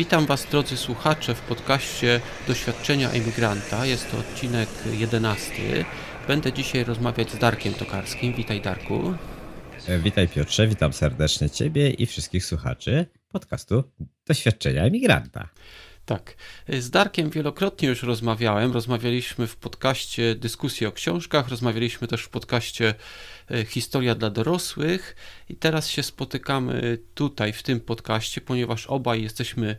Witam Was, drodzy słuchacze, w podcaście Doświadczenia Emigranta. Jest to odcinek 11. Będę dzisiaj rozmawiać z Darkiem Tokarskim. Witaj, Darku. E, witaj, Piotrze. Witam serdecznie Ciebie i wszystkich słuchaczy podcastu Doświadczenia Emigranta. Tak. Z Darkiem wielokrotnie już rozmawiałem. Rozmawialiśmy w podcaście dyskusji o książkach, rozmawialiśmy też w podcaście e, Historia dla dorosłych i teraz się spotykamy tutaj w tym podcaście, ponieważ obaj jesteśmy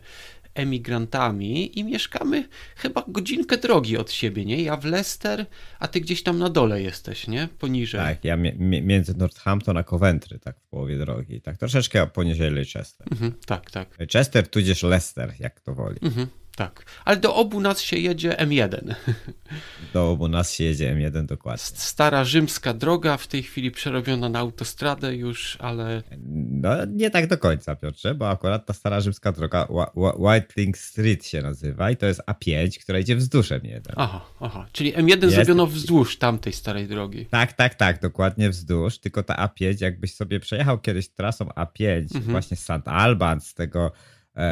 emigrantami i mieszkamy chyba godzinkę drogi od siebie, nie? Ja w Leicester, a ty gdzieś tam na dole jesteś, nie? Poniżej. Tak, ja między Northampton a Coventry, tak w połowie drogi, tak troszeczkę poniżej Leicester. Mhm, tak, tak. Chester tudzież Leicester, jak to woli. Mhm. Tak, ale do obu nas się jedzie M1. Do obu nas się jedzie M1, dokładnie. Stara rzymska droga, w tej chwili przerobiona na autostradę już, ale... No, nie tak do końca, Piotrze, bo akurat ta stara rzymska droga White Street się nazywa i to jest A5, która idzie wzdłuż M1. Aha, aha, czyli M1 jest... zrobiono wzdłuż tamtej starej drogi. Tak, tak, tak, dokładnie wzdłuż, tylko ta A5, jakbyś sobie przejechał kiedyś trasą A5 mhm. właśnie z St. Albans, z tego E,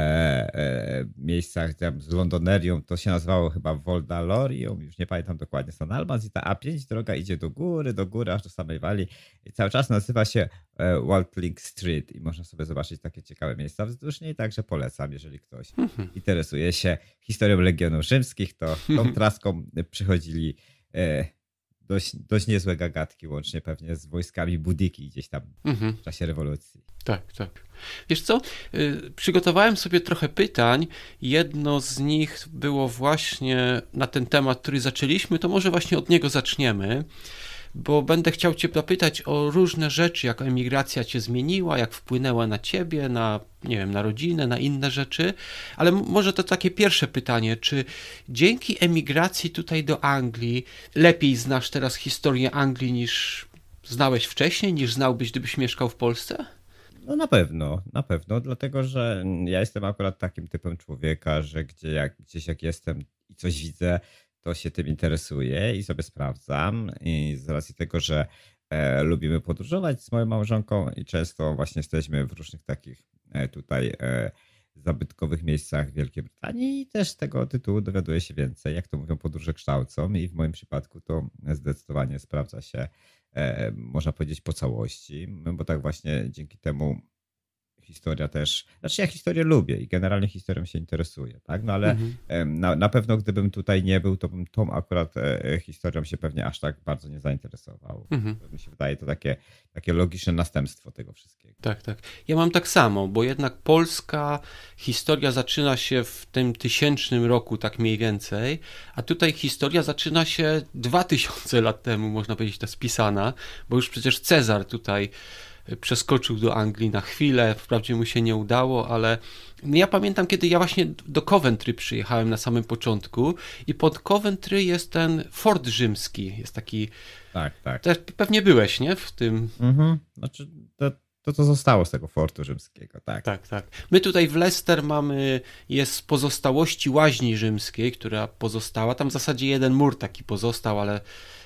e, e, miejscach tam z Londonerium, to się nazywało chyba Voldalorium, już nie pamiętam dokładnie San Albans i ta A5 droga idzie do góry, do góry, aż do samej Walii i cały czas nazywa się Waltling Street i można sobie zobaczyć takie ciekawe miejsca wzdłuż niej, także polecam, jeżeli ktoś mhm. interesuje się historią Legionów Rzymskich, to tą traską przychodzili dość, dość niezłe gagatki, łącznie pewnie z wojskami Budiki gdzieś tam mhm. w czasie rewolucji. Tak, tak. Wiesz co? Y, przygotowałem sobie trochę pytań. Jedno z nich było właśnie na ten temat, który zaczęliśmy, to może właśnie od niego zaczniemy bo będę chciał Cię zapytać o różne rzeczy, jak emigracja Cię zmieniła, jak wpłynęła na Ciebie, na, nie wiem, na rodzinę, na inne rzeczy. Ale może to takie pierwsze pytanie, czy dzięki emigracji tutaj do Anglii lepiej znasz teraz historię Anglii niż znałeś wcześniej, niż znałbyś, gdybyś mieszkał w Polsce? No na pewno, na pewno, dlatego że ja jestem akurat takim typem człowieka, że gdzie jak, gdzieś jak jestem i coś widzę, to się tym interesuje i sobie sprawdzam. I z racji tego, że e, lubimy podróżować z moją małżonką i często właśnie jesteśmy w różnych takich e, tutaj e, zabytkowych miejscach w Wielkiej Brytanii i też z tego tytułu dowiaduję się więcej. Jak to mówią, podróże kształcą i w moim przypadku to zdecydowanie sprawdza się, e, można powiedzieć, po całości, bo tak właśnie dzięki temu historia też. Znaczy ja historię lubię i generalnie historią się interesuję, tak? No ale mhm. na, na pewno gdybym tutaj nie był, to bym tą akurat e, e, historią się pewnie aż tak bardzo nie zainteresował. Mhm. Mi się wydaje to takie, takie logiczne następstwo tego wszystkiego. Tak, tak. Ja mam tak samo, bo jednak polska historia zaczyna się w tym tysięcznym roku, tak mniej więcej, a tutaj historia zaczyna się dwa tysiące lat temu, można powiedzieć, ta spisana, bo już przecież Cezar tutaj przeskoczył do Anglii na chwilę, wprawdzie mu się nie udało, ale ja pamiętam, kiedy ja właśnie do Coventry przyjechałem na samym początku i pod Coventry jest ten Fort Rzymski, jest taki... Tak, tak. Też pewnie byłeś, nie? W tym... Mhm. Znaczy, to, to, co zostało z tego fortu rzymskiego, tak. Tak, tak. My tutaj w Leicester mamy, jest pozostałości łaźni rzymskiej, która pozostała, tam w zasadzie jeden mur taki pozostał, ale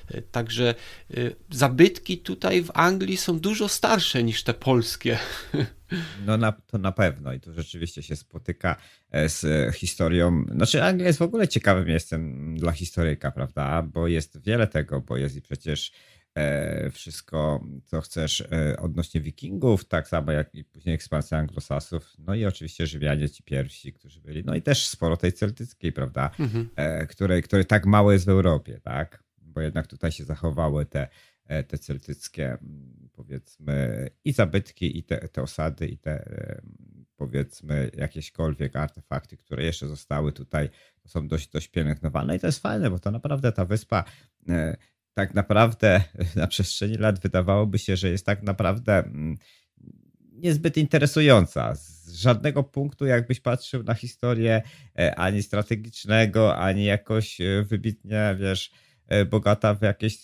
e, także e, zabytki tutaj w Anglii są dużo starsze niż te polskie. No na, to na pewno i to rzeczywiście się spotyka e, z historią. Znaczy Anglia jest w ogóle ciekawym miejscem dla historyka, prawda? Bo jest wiele tego, bo jest i przecież E, wszystko, co chcesz e, odnośnie wikingów, tak samo jak i później ekspansja anglosasów, no i oczywiście Żywianie ci pierwsi, którzy byli, no i też sporo tej celtyckiej, prawda, mhm. E, której, której tak mało jest w Europie, tak, bo jednak tutaj się zachowały te, te celtyckie, mm, powiedzmy, i zabytki, i te, te osady, i te, powiedzmy, jakiekolwiek artefakty, które jeszcze zostały tutaj, są dość, dość pielęgnowane i to jest fajne, bo to naprawdę ta wyspa tak naprawdę na przestrzeni lat wydawałoby się, że jest tak naprawdę mm, niezbyt interesująca. Z żadnego punktu, jakbyś patrzył na historię e, ani strategicznego, ani jakoś e, wybitnie, wiesz, e, bogata w jakieś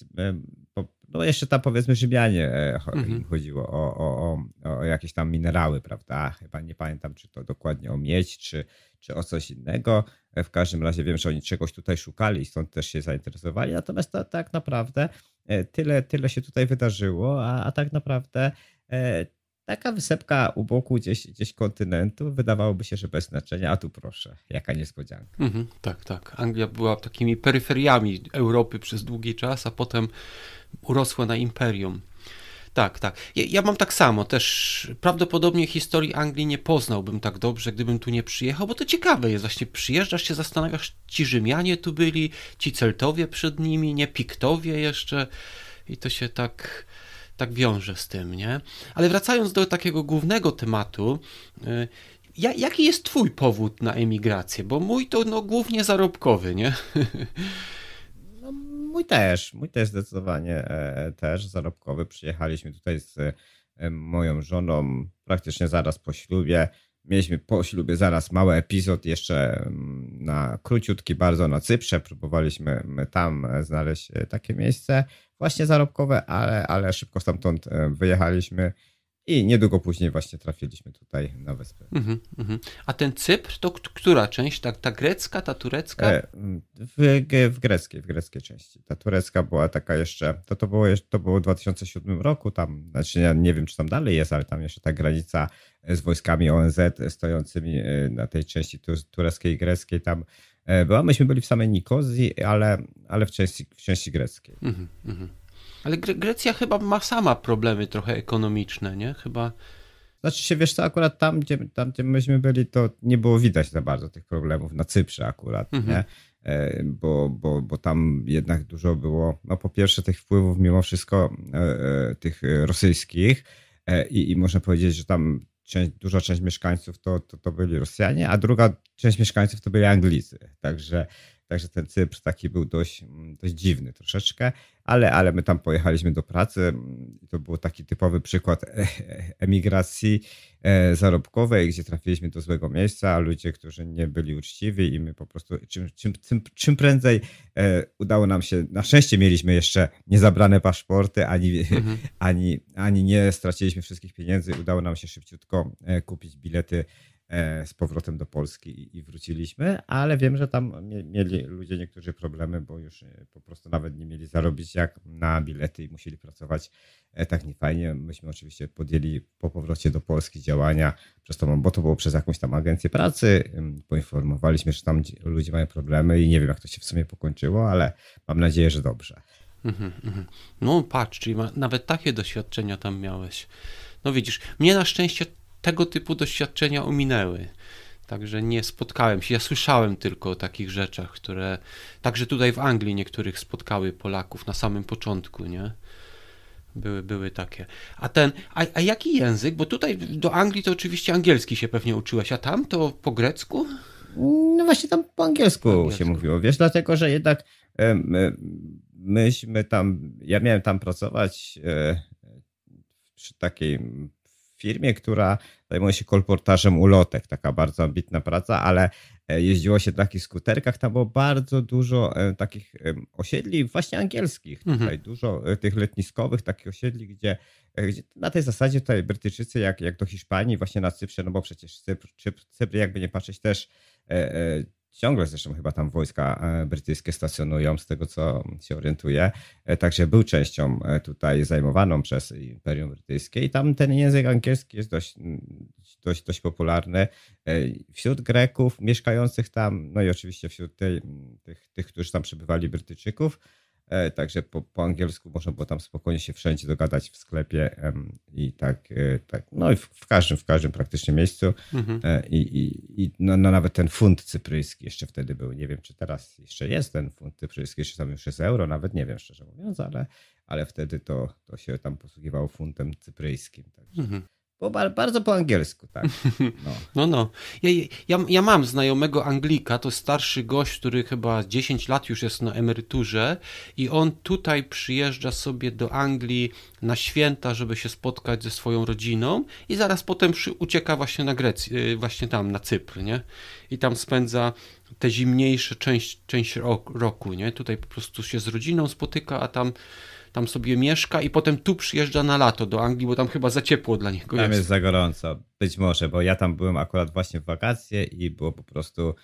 no jeszcze tam powiedzmy Rzymianie e, mhm. chodziło o, o, o, o, jakieś tam minerały, prawda? Chyba nie pamiętam, czy to dokładnie o miedź, czy, czy o coś innego. E, w każdym razie wiem, że oni czegoś tutaj szukali i stąd też się zainteresowali. Natomiast to, tak naprawdę e, tyle, tyle się tutaj wydarzyło, a, a tak naprawdę e, taka wysepka u boku gdzieś, gdzieś kontynentu wydawałoby się, że bez znaczenia, a tu proszę, jaka niespodzianka. Mhm, tak, tak. Anglia była takimi peryferiami Europy przez długi czas, a potem urosła na imperium. Tak, tak. Ja, ja, mam tak samo też. Prawdopodobnie historii Anglii nie poznałbym tak dobrze, gdybym tu nie przyjechał, bo to ciekawe jest właśnie. Przyjeżdżasz się, zastanawiasz, ci Rzymianie tu byli, ci Celtowie przed nimi, nie Piktowie jeszcze. I to się tak, tak wiąże z tym, nie? Ale wracając do takiego głównego tematu, y, jaki jest Twój powód na emigrację? Bo mój to no, głównie zarobkowy, nie? mój też, mój też zdecydowanie e, e, też zarobkowy. Przyjechaliśmy tutaj z e, moją żoną praktycznie zaraz po ślubie. Mieliśmy po ślubie zaraz mały epizod jeszcze mm, na króciutki bardzo na Cyprze. Próbowaliśmy tam znaleźć takie miejsce właśnie zarobkowe, ale, ale szybko stamtąd wyjechaliśmy i niedługo później właśnie trafiliśmy tutaj na wyspę. Mm-hmm, mm-hmm. A ten Cypr to k- która część? Ta, ta grecka, ta turecka? E, w, w, greckiej, w greckiej części. Ta turecka była taka jeszcze, to, to, było, to było w 2007 roku, tam, znaczy ja nie wiem czy tam dalej jest, ale tam jeszcze ta granica z wojskami ONZ stojącymi e, na tej części tureckiej i greckiej tam e, była. Myśmy byli w samej Nikozji, ale, ale w, części, w części greckiej. Mm-hmm, ale Gre Grecja chyba ma sama problemy trochę ekonomiczne, nie? Chyba. Znaczy się, wiesz to akurat tam gdzie, tam, gdzie myśmy byli, to nie było widać za bardzo tych problemów, na Cyprze akurat, mhm. nie? Bo, bo, bo tam jednak dużo było, no po pierwsze tych wpływów mimo wszystko e, e, tych e, rosyjskich i, i można powiedzieć, że tam część, duża część mieszkańców to, to, to byli Rosjanie, a druga część mieszkańców to byli Anglicy, także Także ten Cypr taki był dość, mm, dość dziwny troszeczkę, ale, ale my tam pojechaliśmy do pracy. Mm, to był taki typowy przykład e, e, emigracji e, zarobkowej, gdzie trafiliśmy do złego miejsca, a ludzie, którzy nie byli uczciwi i my po prostu czym, czym, czym, czym prędzej udało nam się, na szczęście mieliśmy jeszcze niezabrane paszporty, ani, mhm. ani, ani nie straciliśmy wszystkich pieniędzy, udało nam się szybciutko kupić bilety E, z powrotem do Polski i wróciliśmy, ale wiem, że tam mieli ludzie niektórzy problemy, bo już e, po prostu nawet nie mieli zarobić jak na bilety i musieli pracować e, tak niefajnie. Myśmy oczywiście podjęli po powrocie do Polski działania przez to, bo to było przez jakąś tam agencję pracy. Poinformowaliśmy, że tam ludzie mają problemy i nie wiem, jak to się w sumie pokończyło, ale mam nadzieję, że dobrze. Mhm, mhm. No patrz, czyli nawet takie doświadczenia tam miałeś. No widzisz, mnie na szczęście tego typu doświadczenia ominęły. Także nie spotkałem się. Ja słyszałem tylko o takich rzeczach, które także tutaj w Anglii niektórych spotkały Polaków na samym początku, nie? Były, były takie. A ten, a, a jaki język? Bo tutaj do Anglii to oczywiście angielski się pewnie uczyłeś, a tam to po grecku? No właśnie tam po angielsku, angielsku. się mówiło. Wiesz, dlatego, że jednak my, myśmy tam, ja miałem tam pracować przy e, takiej firmie, która zajmuje się kolportażem ulotek. Taka bardzo ambitna praca, ale e, jeździło się na takich skuterkach. Tam było bardzo dużo e, takich osiedli właśnie angielskich. Mhm. Tutaj dużo e, tych letniskowych, takich osiedli, gdzie, gdzie na tej zasadzie tutaj Brytyjczycy, jak, jak do Hiszpanii, właśnie na Cyprze, no bo przecież Cypr, Cypr, Cypr jakby nie patrzeć też Ciągle zresztą chyba tam wojska e, brytyjskie stacjonują, z tego co się orientuję. E, także był częścią e, tutaj zajmowaną przez Imperium Brytyjskie i tam ten język angielski jest dość, dość, dość popularny wśród Greków mieszkających tam, no i oczywiście wśród tej, tych, tych, którzy tam przebywali, Brytyjczyków. E, także po, po, angielsku można było tam spokojnie się wszędzie dogadać w sklepie i tak, e, tak no i w, w każdym, w każdym praktycznie miejscu. Mhm. E, I, i, i no, no, nawet ten funt cypryjski jeszcze wtedy był. Nie wiem, czy teraz jeszcze jest ten funt cypryjski, jeszcze tam już jest euro, nawet nie wiem szczerze mówiąc, ale, ale wtedy to, to się tam posługiwało funtem cypryjskim. Także. Mhm. Bo bardzo po angielsku, tak. No, no. no. Ja, ja, ja mam znajomego Anglika, to starszy gość, który chyba 10 lat już jest na emeryturze i on tutaj przyjeżdża sobie do Anglii na święta, żeby się spotkać ze swoją rodziną i zaraz potem przy, ucieka właśnie na Grecję, y, właśnie tam, na Cypr, nie? I tam spędza te zimniejsze część, część roku, nie? Tutaj po prostu się z rodziną spotyka, a tam tam sobie mieszka i potem tu przyjeżdża na lato do Anglii, bo tam chyba za ciepło dla niego tam jest. Tam jest za gorąco, być może, bo ja tam byłem akurat właśnie w wakacje i było po prostu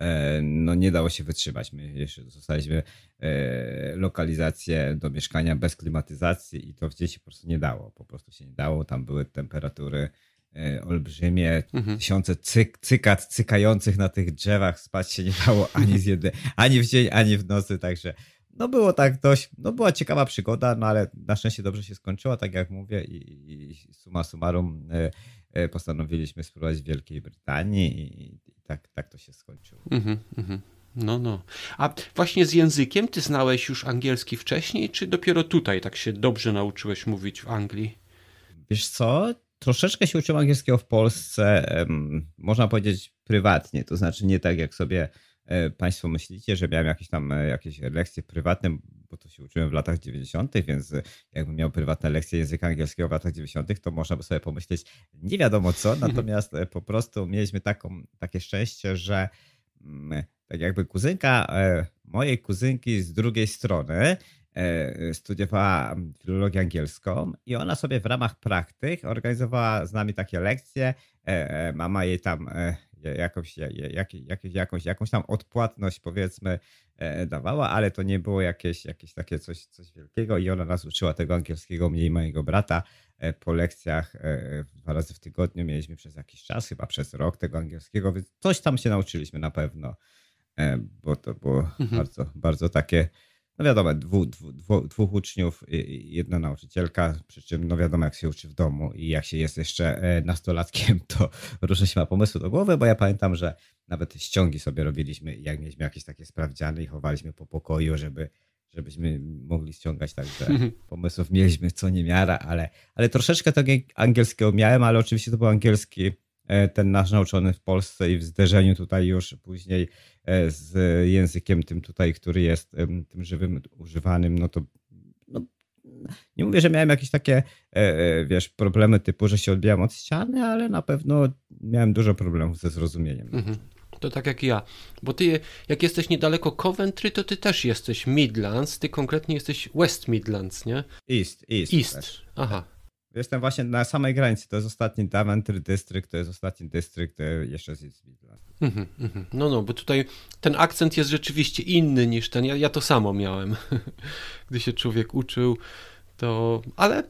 e, no nie dało się wytrzymać. My jeszcze dostaliśmy e, lokalizację do mieszkania bez klimatyzacji i to gdzieś się po prostu nie dało. Po prostu się nie dało. Tam były temperatury e, olbrzymie, mhm. tysiące cyk, cykat cykających na tych drzewach. Spać się nie dało ani, z jednej, ani w dzień, ani w nocy, także no było tak dość, no była ciekawa przygoda, no ale na szczęście dobrze się skończyła, tak jak mówię i, i suma summarum y, y, postanowiliśmy spróbować w Wielkiej Brytanii i, i tak, tak to się skończyło. Mm-hmm, mm-hmm. No, no. A właśnie z językiem ty znałeś już angielski wcześniej, czy dopiero tutaj tak się dobrze nauczyłeś mówić w Anglii? Wiesz co, troszeczkę się uczyłem angielskiego w Polsce, można powiedzieć prywatnie, to znaczy nie tak jak sobie E, państwo myślicie, że miałem jakieś tam e, jakieś lekcje prywatne, bo to się uczyłem w latach 90., więc e, jakbym miał prywatne lekcje języka angielskiego w latach 90., to można by sobie pomyśleć nie wiadomo co, natomiast po prostu mieliśmy taką, takie szczęście, że mm, tak jakby kuzynka mojej kuzynki z drugiej strony E, e, studiowała filologię angielską i ona sobie w ramach praktyk organizowała z nami takie lekcje. E, mama jej tam jakąś, jakąś jakąś, jakąś tam odpłatność powiedzmy dawała, ale to nie było jakieś, jakieś takie coś, coś wielkiego i ona nas uczyła tego angielskiego, mnie i mojego brata. Po lekcjach dwa razy w tygodniu mieliśmy przez jakiś czas, chyba przez rok tego angielskiego, więc coś tam się nauczyliśmy na pewno, bo to było mhm. bardzo, bardzo takie no wiadomo, dwu, dwu, dwu, dwóch uczniów, jedna nauczycielka, przy czym no wiadomo, jak się uczy w domu i jak się jest jeszcze e, nastolatkiem, to różne się ma pomysły do głowy, bo ja pamiętam, że nawet ściągi sobie robiliśmy, jak mieliśmy jakieś takie sprawdziany i chowaliśmy po pokoju, żeby żebyśmy mogli ściągać, także pomysłów mieliśmy co niemiara, ale, ale troszeczkę tego tak angielskiego miałem, ale oczywiście to był angielski e, ten nasz nauczony w Polsce i w zderzeniu tutaj już później E, z językiem tym tutaj, który jest tym żywym, używanym, no to no, nie mówię, że miałem jakieś takie, e, e, wiesz, problemy typu, że się odbijam od ściany, ale na pewno miałem dużo problemów ze zrozumieniem. Mhm. To tak jak ja, bo ty jak jesteś niedaleko Coventry, to ty też jesteś Midlands, ty konkretnie jesteś West Midlands, nie? East, East. East, aha. Jestem właśnie na samej granicy. To jest ostatni Daventry district, to jest ostatni dystrykt e, jeszcze z East mhm, mhm. No, no, bo tutaj ten akcent jest rzeczywiście inny niż ten. Ja, ja to samo miałem, gdy się człowiek uczył. To, ale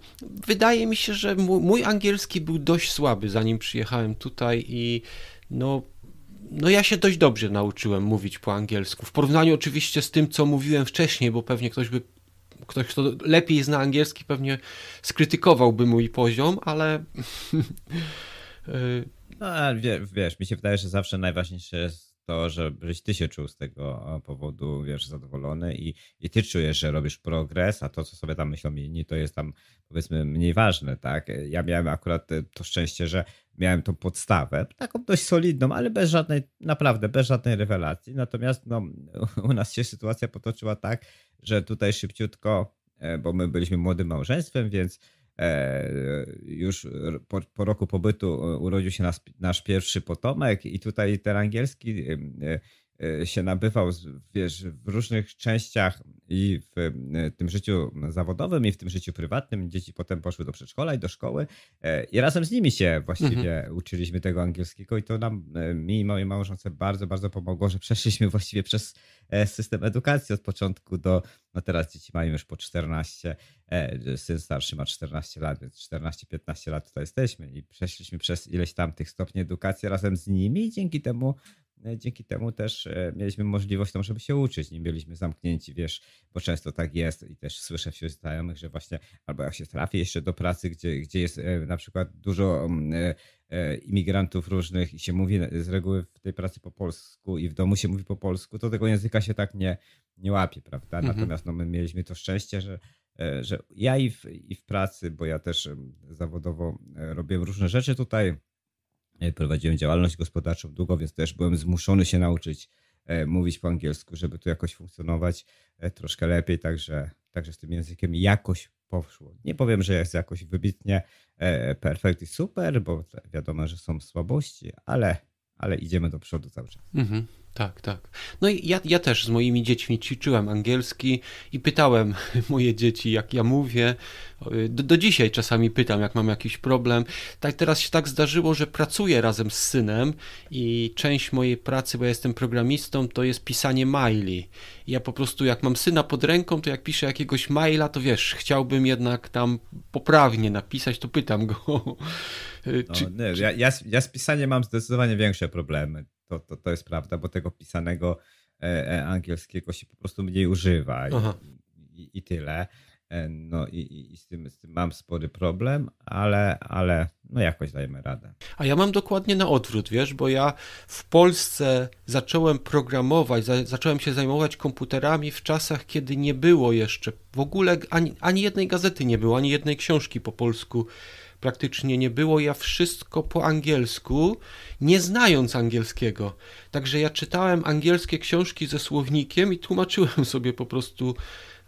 wydaje mi się, że mój, mój angielski był dość słaby, zanim przyjechałem tutaj i no no ja się dość dobrze nauczyłem mówić po angielsku. W porównaniu oczywiście z tym, co mówiłem wcześniej, bo pewnie ktoś by ktoś, kto lepiej zna angielski, pewnie skrytykowałby mój poziom, ale. Y, no, ale wiesz, mi się wydaje, że zawsze najważniejsze jest to, żebyś ty się czuł z tego e, powodu, wiesz, zadowolony i, i ty czujesz, że robisz progres, a to, co sobie tam myślą inni, to jest tam powiedzmy mniej ważne, tak? Ja miałem akurat e, to szczęście, że miałem tą podstawę, taką dość solidną, ale bez żadnej, naprawdę, bez żadnej rewelacji. Natomiast no, u nas się sytuacja potoczyła tak, że tutaj szybciutko, e, bo my byliśmy młodym małżeństwem, więc E, już po, po, roku pobytu e, urodził się nasz, nasz pierwszy potomek i tutaj ten angielski e, Y, się nabywał, wiesz, w różnych częściach i w y, tym życiu zawodowym, i w tym życiu prywatnym. Dzieci potem poszły do przedszkola i do szkoły y, i razem z nimi się właściwie mhm. uczyliśmy tego angielskiego i to nam, mi i mojej małżonce bardzo, bardzo pomogło, że przeszliśmy właściwie przez e, system edukacji od początku do, no teraz dzieci mają już po 14, e, syn starszy ma 14 lat, więc 14-15 lat tutaj jesteśmy i przeszliśmy przez ileś tam tych stopni edukacji razem z nimi i dzięki temu E, dzięki temu też e, mieliśmy możliwość, żeby się uczyć. Nie byliśmy zamknięci, wiesz, bo często tak jest i też słyszę wśród znajomych, że właśnie albo jak się trafi jeszcze do pracy, gdzie, gdzie jest e, na przykład dużo mm, imigrantów różnych i się mówi z reguły w tej pracy po polsku i w domu się mówi po polsku, to tego języka się tak nie, nie łapie, prawda? Mhm. Natomiast no, my mieliśmy to szczęście, że że ja i w, i w pracy, bo ja też mm, zawodowo robiłem różne rzeczy tutaj, E, prowadziłem działalność gospodarczą długo, więc też byłem zmuszony się nauczyć e, mówić po angielsku, żeby tu jakoś funkcjonować e, troszkę lepiej, także, także z tym językiem jakoś poszło. Nie powiem, że jest jakoś wybitnie perfekt i super, bo wiadomo, że są słabości, ale, ale idziemy do przodu cały czas. Mhm. Tak, tak. No i ja, ja też z moimi dziećmi ćwiczyłem angielski i pytałem moje dzieci, jak ja mówię. Do, do, dzisiaj czasami pytam, jak mam jakiś problem. Tak teraz się tak zdarzyło, że pracuję razem z synem i część mojej pracy, bo ja jestem programistą, to jest pisanie maili. ja po prostu jak mam syna pod ręką, to jak piszę jakiegoś maila, to wiesz, chciałbym jednak tam poprawnie napisać, to pytam go. No, czy, nie, czy... Ja, ja, ja z pisaniem mam zdecydowanie większe problemy to, to, to jest prawda, bo tego pisanego e, e, angielskiego się po prostu mniej używa i, i, i tyle. E, no i, i z, tym, z, tym, mam spory problem, ale, ale no jakoś dajemy radę. A ja mam dokładnie na odwrót, wiesz, bo ja w Polsce zacząłem programować, za, zacząłem się zajmować komputerami w czasach, kiedy nie było jeszcze w ogóle ani, ani jednej gazety nie było, ani jednej książki po polsku praktycznie nie było. Ja wszystko po angielsku, nie znając angielskiego. Także ja czytałem angielskie książki ze słownikiem i tłumaczyłem sobie po prostu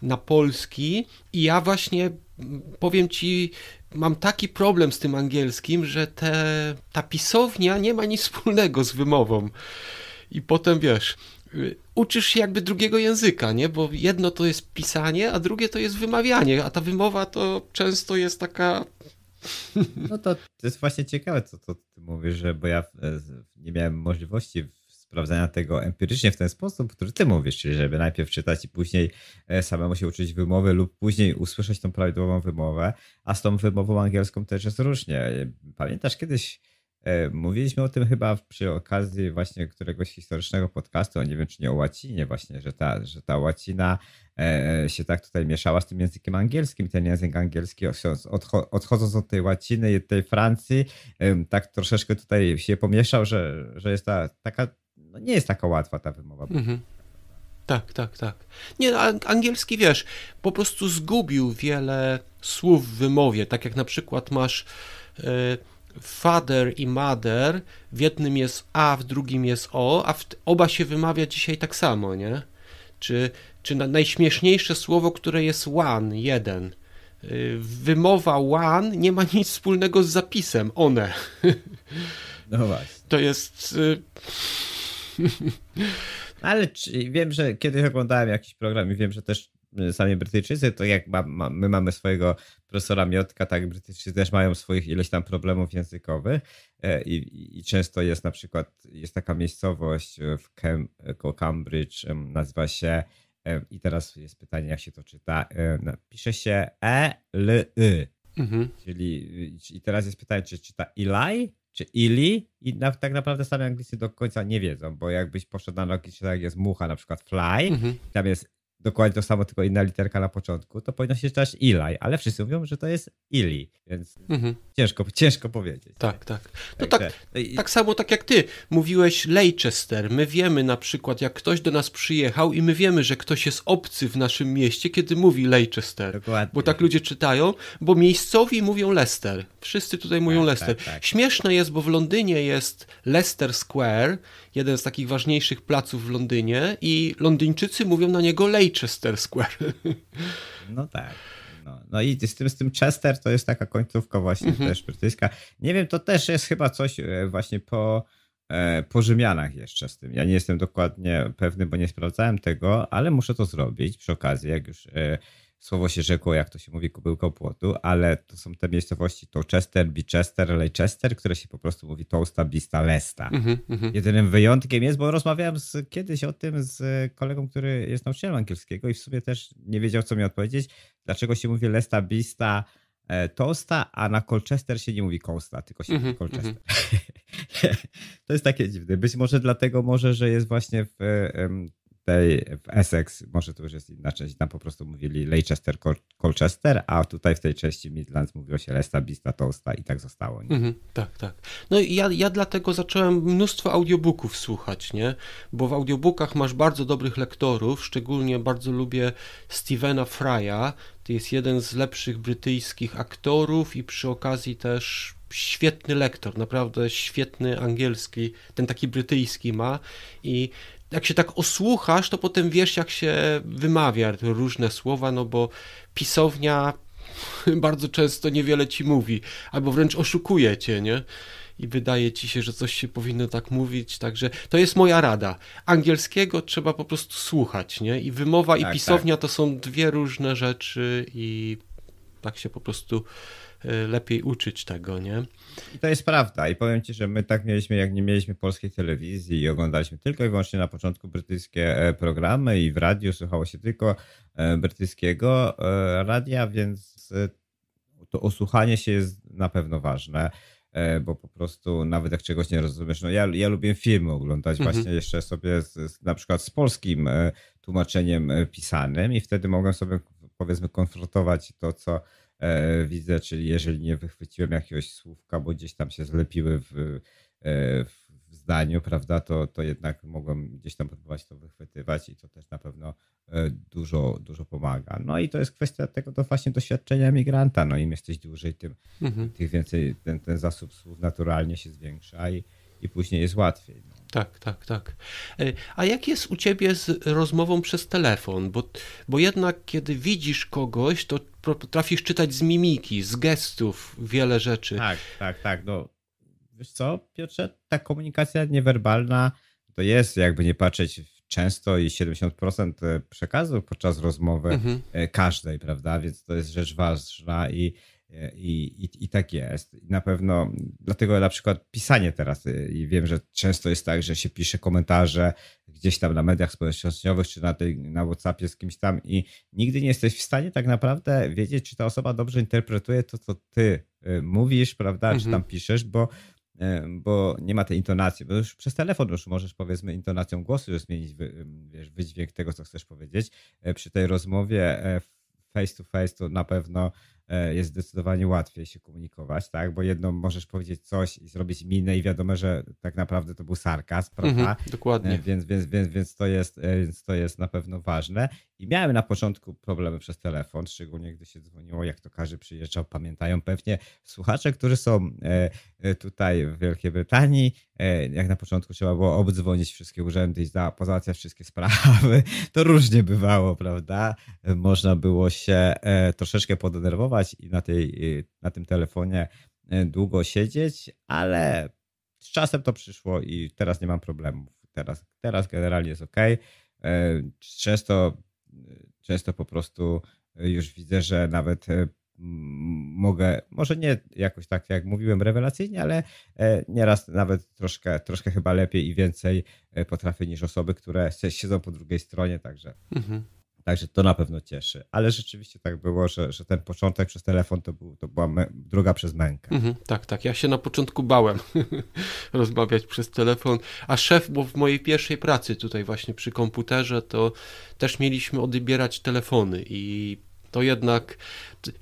na polski. I ja właśnie mm, powiem ci, mam taki problem z tym angielskim, że te, ta pisownia nie ma nic wspólnego z wymową. I potem wiesz, y, uczysz się jakby drugiego języka, nie? Bo jedno to jest pisanie, a drugie to jest wymawianie, a ta wymowa to często jest taka No to, to jest właśnie ciekawe, co to ty mówisz, że bo ja nie miałem możliwości sprawdzania tego empirycznie w ten sposób, który ty mówisz, czyli żeby najpierw czytać i później e, samemu się uczyć wymowy lub później usłyszeć tą prawidłową wymowę, a z tą wymową angielską też jest różnie. Pamiętasz kiedyś E, mówiliśmy o tym chyba przy okazji właśnie któregoś historycznego podcastu, nie wiem czy nie o łacinie właśnie, że ta, że ta łacina e, e, się tak tutaj mieszała z tym językiem angielskim. Ten język angielski odchodząc od tej łaciny i tej Francji, tak troszeczkę tutaj się pomieszał, że, że jest ta, taka, no nie jest taka łatwa ta wymowa. Mhm. Tak, tak, tak. Nie, angielski wiesz, po prostu zgubił wiele słów w wymowie, tak jak na przykład masz... Yy father i mother, w jednym jest a, w drugim jest o, a w, oba się wymawia dzisiaj tak samo, nie? Czy, czy na, najśmieszniejsze słowo, które jest one, jeden. Y, wymowa one nie ma nic wspólnego z zapisem, one. No właśnie. To jest... Y, Ale wiem, że kiedyś oglądałem jakiś program i wiem, że też Y, sami Brytyjczycy, to jak ma, ma, my mamy swojego profesora Miotka, tak Brytyjczycy też mają swoich ileś tam problemów językowych e, i, i, i często jest na przykład, jest taka miejscowość e, w Cam, koło Cambridge, nazywa się e, i teraz jest pytanie, jak się to czyta. Pisze się E, L, Y. Mhm. Czyli i teraz jest pytanie, czy czyta Eli, czy Ili? I na, tak naprawdę sami Anglicy do końca nie wiedzą, bo jakbyś poszedł na logikę, tak jest mucha, na przykład fly, mhm. tam jest dokładnie to samo, tylko inna literka na początku, to powinno się czytać Eli, ale wszyscy mówią, że to jest Ili, więc mhm. ciężko, ciężko powiedzieć. Tak, nie? tak. No tak, no tak samo tak jak ty mówiłeś Leicester. My wiemy na przykład, jak ktoś do nas przyjechał i my wiemy, że ktoś jest obcy w naszym mieście, kiedy mówi Leicester. Dokładnie. Bo tak ludzie czytają, bo miejscowi mówią Leicester. Wszyscy tutaj mówią tak, Leicester. Tak, tak. Śmieszne jest, bo w Londynie jest Leicester Square, jeden z takich ważniejszych placów w Londynie i Londyńczycy mówią na niego Leicester Square. No tak. No, no, i z tym, z tym Chester to jest taka końcówka właśnie mhm. też brytyjska. Nie wiem, to też jest chyba coś e, właśnie po, e, po Rzymianach jeszcze z tym. Ja nie jestem dokładnie pewny, bo nie sprawdzałem tego, ale muszę to zrobić przy okazji, jak już e, słowo się rzekło, jak to się mówi, kubyłką płotu, ale to są te miejscowości Tochester, Bichester, Leicester, które się po prostu mówi Tolsta, Bista, Lesta. Mm -hmm. Jedynym wyjątkiem jest, bo rozmawiałem z, kiedyś o tym z kolegą, który jest nauczycielem angielskiego i w sumie też nie wiedział, co mi odpowiedzieć, dlaczego się mówi Lesta, Bista, e, Tolsta, a na Colchester się nie mówi Coasta, tylko się mm -hmm, mówi mhm, mhm. Colchester. Mm -hmm. to jest takie dziwne. Być może dlatego może, że jest właśnie w tej, w Essex, może to już jest inna część, tam po prostu mówili Leicester, Col Colchester, a tutaj w tej części Midlands mówiło się Lesta, Bista, i tak zostało. Mhm, tak, tak. No i ja, ja dlatego zacząłem mnóstwo audiobooków słuchać, nie? Bo w audiobookach masz bardzo dobrych lektorów, szczególnie bardzo lubię Stevena Frya, to jest jeden z lepszych brytyjskich aktorów i przy okazji też świetny lektor, naprawdę świetny angielski, ten taki brytyjski ma i jak się tak osłuchasz, to potem wiesz, jak się wymawia różne słowa, no bo pisownia bardzo często niewiele ci mówi, albo wręcz oszukuje cię, nie? I wydaje ci się, że coś się powinno tak mówić, także to jest moja rada. Angielskiego trzeba po prostu słuchać, nie? I wymowa tak, i pisownia tak. to są dwie różne rzeczy i tak się po prostu Y, lepiej uczyć tego, nie? I to jest prawda. I powiem ci, że my tak mieliśmy, jak nie mieliśmy polskiej telewizji i oglądaliśmy tylko i wyłącznie na początku brytyjskie e, programy i w radiu słuchało się tylko e, brytyjskiego e, radia, więc to osłuchanie się jest na pewno ważne bo po prostu nawet jak czegoś nie rozumiesz, no ja, ja lubię filmy oglądać mhm. właśnie jeszcze sobie z, z, na przykład z polskim tłumaczeniem pisanym i wtedy mogłem sobie powiedzmy konfrontować to, co E, widzę, czyli jeżeli nie wychwyciłem jakiegoś słówka, bo gdzieś tam się zlepiły e, w, w zdaniu, prawda, to, to jednak mogłem gdzieś tam próbować to wychwytywać i to też na pewno e, dużo, dużo pomaga. No i to jest kwestia tego to właśnie doświadczenia migranta. No im jesteś dłużej, tym, mhm. tym więcej ten, ten zasób słów naturalnie się zwiększa i, i później jest łatwiej. No. Tak, tak, tak. E, a jak jest u ciebie z rozmową przez telefon? Bo, bo jednak, kiedy widzisz kogoś, to potrafisz czytać z mimiki, z gestów wiele rzeczy. Tak, tak, tak. No, wiesz co, Piotrze, ta komunikacja niewerbalna to jest, jakby nie patrzeć, często i 70% e, przekazów podczas rozmowy mhm. E, każdej, prawda? Więc to jest rzecz ważna i i, i, I tak jest. Na pewno, dlatego na przykład pisanie teraz, y, i wiem, że często jest tak, że się pisze komentarze gdzieś tam na mediach społecznościowych czy na, tej, na WhatsAppie z kimś tam i nigdy nie jesteś w stanie tak naprawdę wiedzieć, czy ta osoba dobrze interpretuje to, co ty y, mówisz, prawda, mhm. czy tam mhm. piszesz, bo y, bo nie ma tej intonacji, bo już przez telefon już możesz powiedzmy intonacją głosu już zmienić wiesz, wydźwięk tego, co chcesz powiedzieć. Przy tej rozmowie face to face to na pewno E, jest zdecydowanie łatwiej się komunikować, tak? Bo jedno możesz powiedzieć coś i zrobić minę i wiadomo, że tak naprawdę to był sarkaz, mhm, prawda? Mhm, dokładnie. E, więc, więc, więc, więc, to jest, e, więc to jest na pewno ważne. I miałem na początku problemy przez telefon, szczególnie gdy się dzwoniło, jak to każdy przyjeżdżał, pamiętają pewnie słuchacze, którzy są tutaj w Wielkiej Brytanii, jak na początku trzeba było obdzwonić wszystkie urzędy i pozałatwiać wszystkie sprawy, to różnie bywało, prawda? Można było się troszeczkę podenerwować, i na, tej, y, na tym telefonie y, długo siedzieć, ale z czasem to przyszło i teraz nie mam problemów. Teraz, teraz generalnie jest ok. E, często, często po prostu y, już widzę, że nawet mogę, może nie jakoś tak jak mówiłem rewelacyjnie, ale e, nieraz nawet troszkę, troszkę chyba lepiej i więcej e, potrafię niż osoby, które siedzą po drugiej stronie, także. Mhm. Także to na pewno cieszy. Ale rzeczywiście tak było, że, że ten początek przez telefon to, był, to była druga przez mękę. Mhm, tak, tak. Ja się na początku bałem rozmawiać przez telefon. A szef, bo w mojej pierwszej pracy tutaj właśnie przy komputerze, to też mieliśmy odbierać telefony i to jednak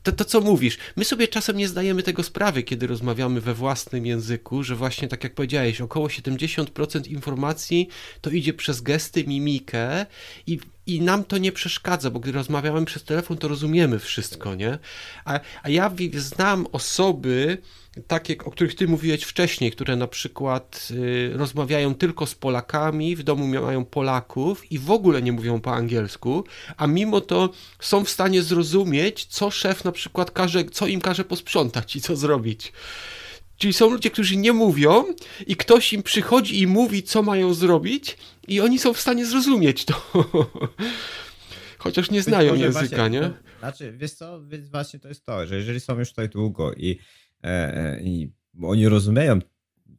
to, to, co mówisz, my sobie czasem nie zdajemy tego sprawy, kiedy rozmawiamy we własnym języku, że właśnie tak jak powiedziałeś, około 70% informacji to idzie przez gesty, mimikę i i nam to nie przeszkadza, bo gdy rozmawiamy przez telefon, to rozumiemy wszystko, nie? A, a ja znam osoby, takie, o których ty mówiłeś wcześniej, które na przykład y, rozmawiają tylko z Polakami, w domu mają Polaków i w ogóle nie mówią po angielsku, a mimo to są w stanie zrozumieć, co szef na przykład każe, co im każe posprzątać i co zrobić. Czyli są ludzie, którzy nie mówią i ktoś im przychodzi i mówi, co mają zrobić i oni są w stanie zrozumieć to. Chociaż nie znają języka, właśnie, nie? znaczy, wiesz co, więc właśnie to jest to, że jeżeli są już tutaj długo i, e, e i oni rozumieją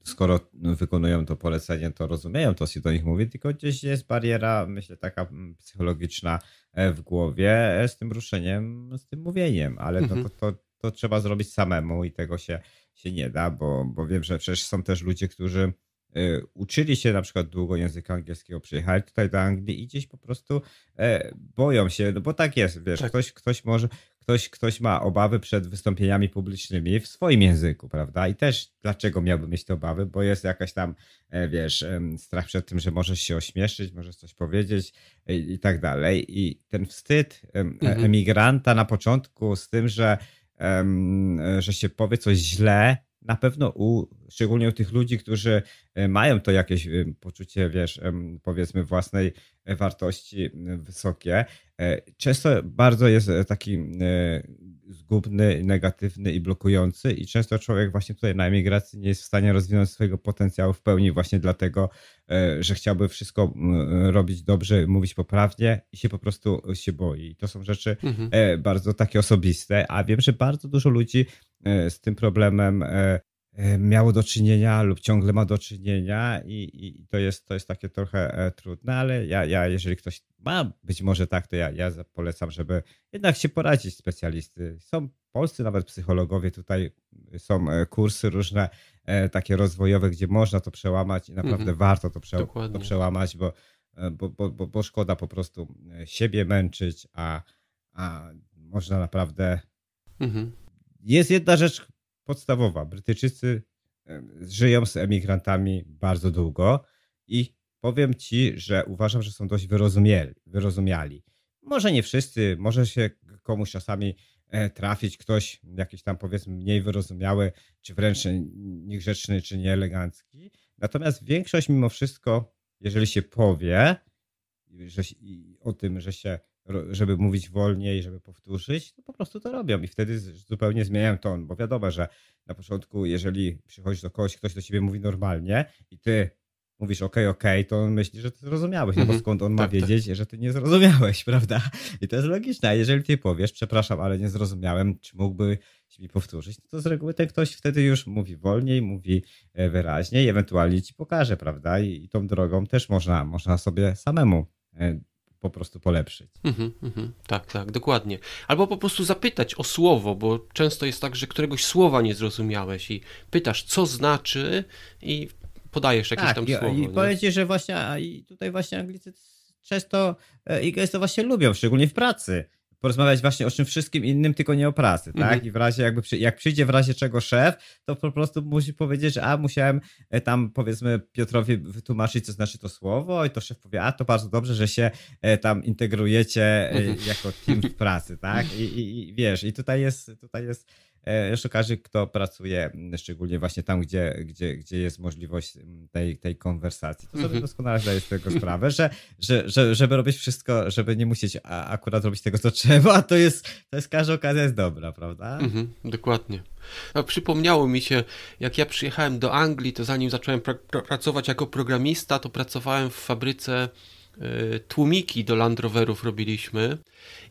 skoro wykonują to polecenie, to rozumieją to, co do nich mówi. tylko gdzieś jest bariera, myślę, taka psychologiczna e, w głowie e, z tym ruszeniem, z tym mówieniem, ale to, mhm. to, to, to, trzeba zrobić samemu i tego się się nie da, bo, bo wiem, że przecież są też ludzie, którzy e, uczyli się na przykład długo języka angielskiego, przyjechali tutaj do Anglii i gdzieś po prostu e, boją się, no bo tak jest, wiesz, tak. Ktoś, ktoś może, ktoś, ktoś ma obawy przed wystąpieniami publicznymi w swoim języku, prawda? I też dlaczego miałby mieć te obawy, bo jest jakaś tam, e, wiesz, strach przed tym, że możesz się ośmieszyć, możesz coś powiedzieć i, i tak dalej. I ten wstyd mhm. emigranta na początku z tym, że E, że się powie coś źle, na pewno u, szczególnie u tych ludzi, którzy e, mają to jakieś e, poczucie, wiesz, powiedzmy własnej wartości wysokie, E, często bardzo jest e, taki e, zgubny, negatywny i blokujący i często człowiek właśnie tutaj na emigracji nie jest w stanie rozwinąć swojego potencjału w pełni właśnie dlatego, że chciałby wszystko robić dobrze, mówić poprawnie i się po prostu się boi. I to są rzeczy mhm. bardzo takie osobiste, a wiem, że bardzo dużo ludzi z tym problemem E, miało do czynienia lub ciągle ma do czynienia i, i to, jest, to jest takie trochę e, trudne, ale ja, ja jeżeli ktoś ma być może tak, to ja, ja polecam, żeby jednak się poradzić specjalisty. Są polscy nawet psychologowie, tutaj są e, kursy różne takie rozwojowe, gdzie można to przełamać i naprawdę mhm. warto to, prze, to przełamać, bo, bo, bo, bo, bo szkoda po prostu siebie męczyć, a, a można naprawdę... Mhm. Jest jedna rzecz, podstawowa. Brytyjczycy e, żyją z emigrantami bardzo długo i powiem ci, że uważam, że są dość wyrozumiali. wyrozumiali. Może nie wszyscy, może się komuś czasami e, trafić ktoś jakiś tam powiedzmy mniej wyrozumiały, czy wręcz niegrzeczny, czy nieelegancki. Natomiast większość mimo wszystko, jeżeli się powie że, o tym, że się żeby mówić wolniej, żeby powtórzyć, to po prostu to robią i wtedy zupełnie zmieniają ton, bo wiadomo, że na początku, jeżeli przychodzisz do kogoś, ktoś do ciebie mówi normalnie i ty mówisz ok, ok, to on myśli, że ty zrozumiałeś, mm -hmm. no bo mhm. skąd on ma tak, tak. wiedzieć, tak. że ty nie zrozumiałeś, prawda? I to jest logiczne. Jeżeli ty powiesz, przepraszam, ale nie zrozumiałem, czy mógłby mi powtórzyć, no to z reguły ten ktoś wtedy już mówi wolniej, mówi e, wyraźniej, ewentualnie ci pokaże, prawda? I, i tą drogą też można, można sobie samemu e, po prostu polepszyć. Mm-hmm, mm-hmm. Tak, tak, dokładnie. Albo po prostu zapytać o słowo, bo często jest tak, że któregoś słowa nie zrozumiałeś i pytasz, co znaczy i podajesz jakieś tak, tam słowo. I powiem ci, że właśnie, i tutaj właśnie Anglicy często i to właśnie lubią, szczególnie w pracy porozmawiać właśnie o czym wszystkim innym, tylko nie o pracy, tak? Mhm. I w razie jakby, jak przyjdzie w razie czego szef, to po prostu musi powiedzieć, że a musiałem e, tam powiedzmy Piotrowi wytłumaczyć, co znaczy to słowo i to szef powie, a to bardzo dobrze, że się e, tam integrujecie e, mhm. jako team w pracy, tak? I, i, i wiesz, i tutaj jest, tutaj jest Zresztą e, każdy, kto pracuje, mm, szczególnie właśnie tam, gdzie, gdzie, gdzie jest możliwość mm, tej, tej konwersacji, to sobie mhm. doskonale zdaje z tego sprawę, że, że, że, żeby robić wszystko, żeby nie musieć akurat robić tego, co trzeba, to jest, to jest każda okazja jest dobra, prawda? Mhm, dokładnie. A no, przypomniało mi się, jak ja przyjechałem do Anglii, to zanim zacząłem pracować jako programista, to pracowałem w fabryce E, tłumiki do Land Roverów robiliśmy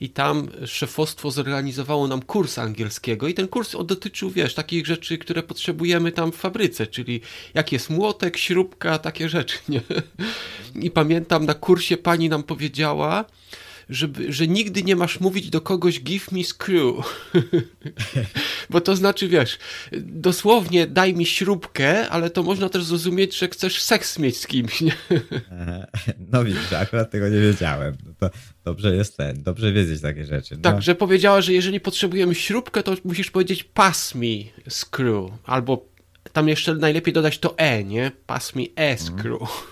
i tam szefostwo zorganizowało nam kurs angielskiego i ten kurs dotyczył, wiesz, takich rzeczy, które potrzebujemy tam w fabryce, czyli jak jest młotek, śrubka, takie rzeczy, nie? I pamiętam na kursie pani nam powiedziała, że, że nigdy nie masz mówić do kogoś give me screw, bo to znaczy, wiesz, dosłownie daj mi śrubkę, ale to można też zrozumieć, że chcesz seks mieć z kimś, nie? no widzisz, akurat tego nie wiedziałem. No to dobrze jest ten, dobrze wiedzieć takie rzeczy. No. Tak, że powiedziała, że jeżeli potrzebujemy śrubkę, to musisz powiedzieć pass me screw albo tam jeszcze najlepiej dodać to E, nie? Pass me e mhm. screw.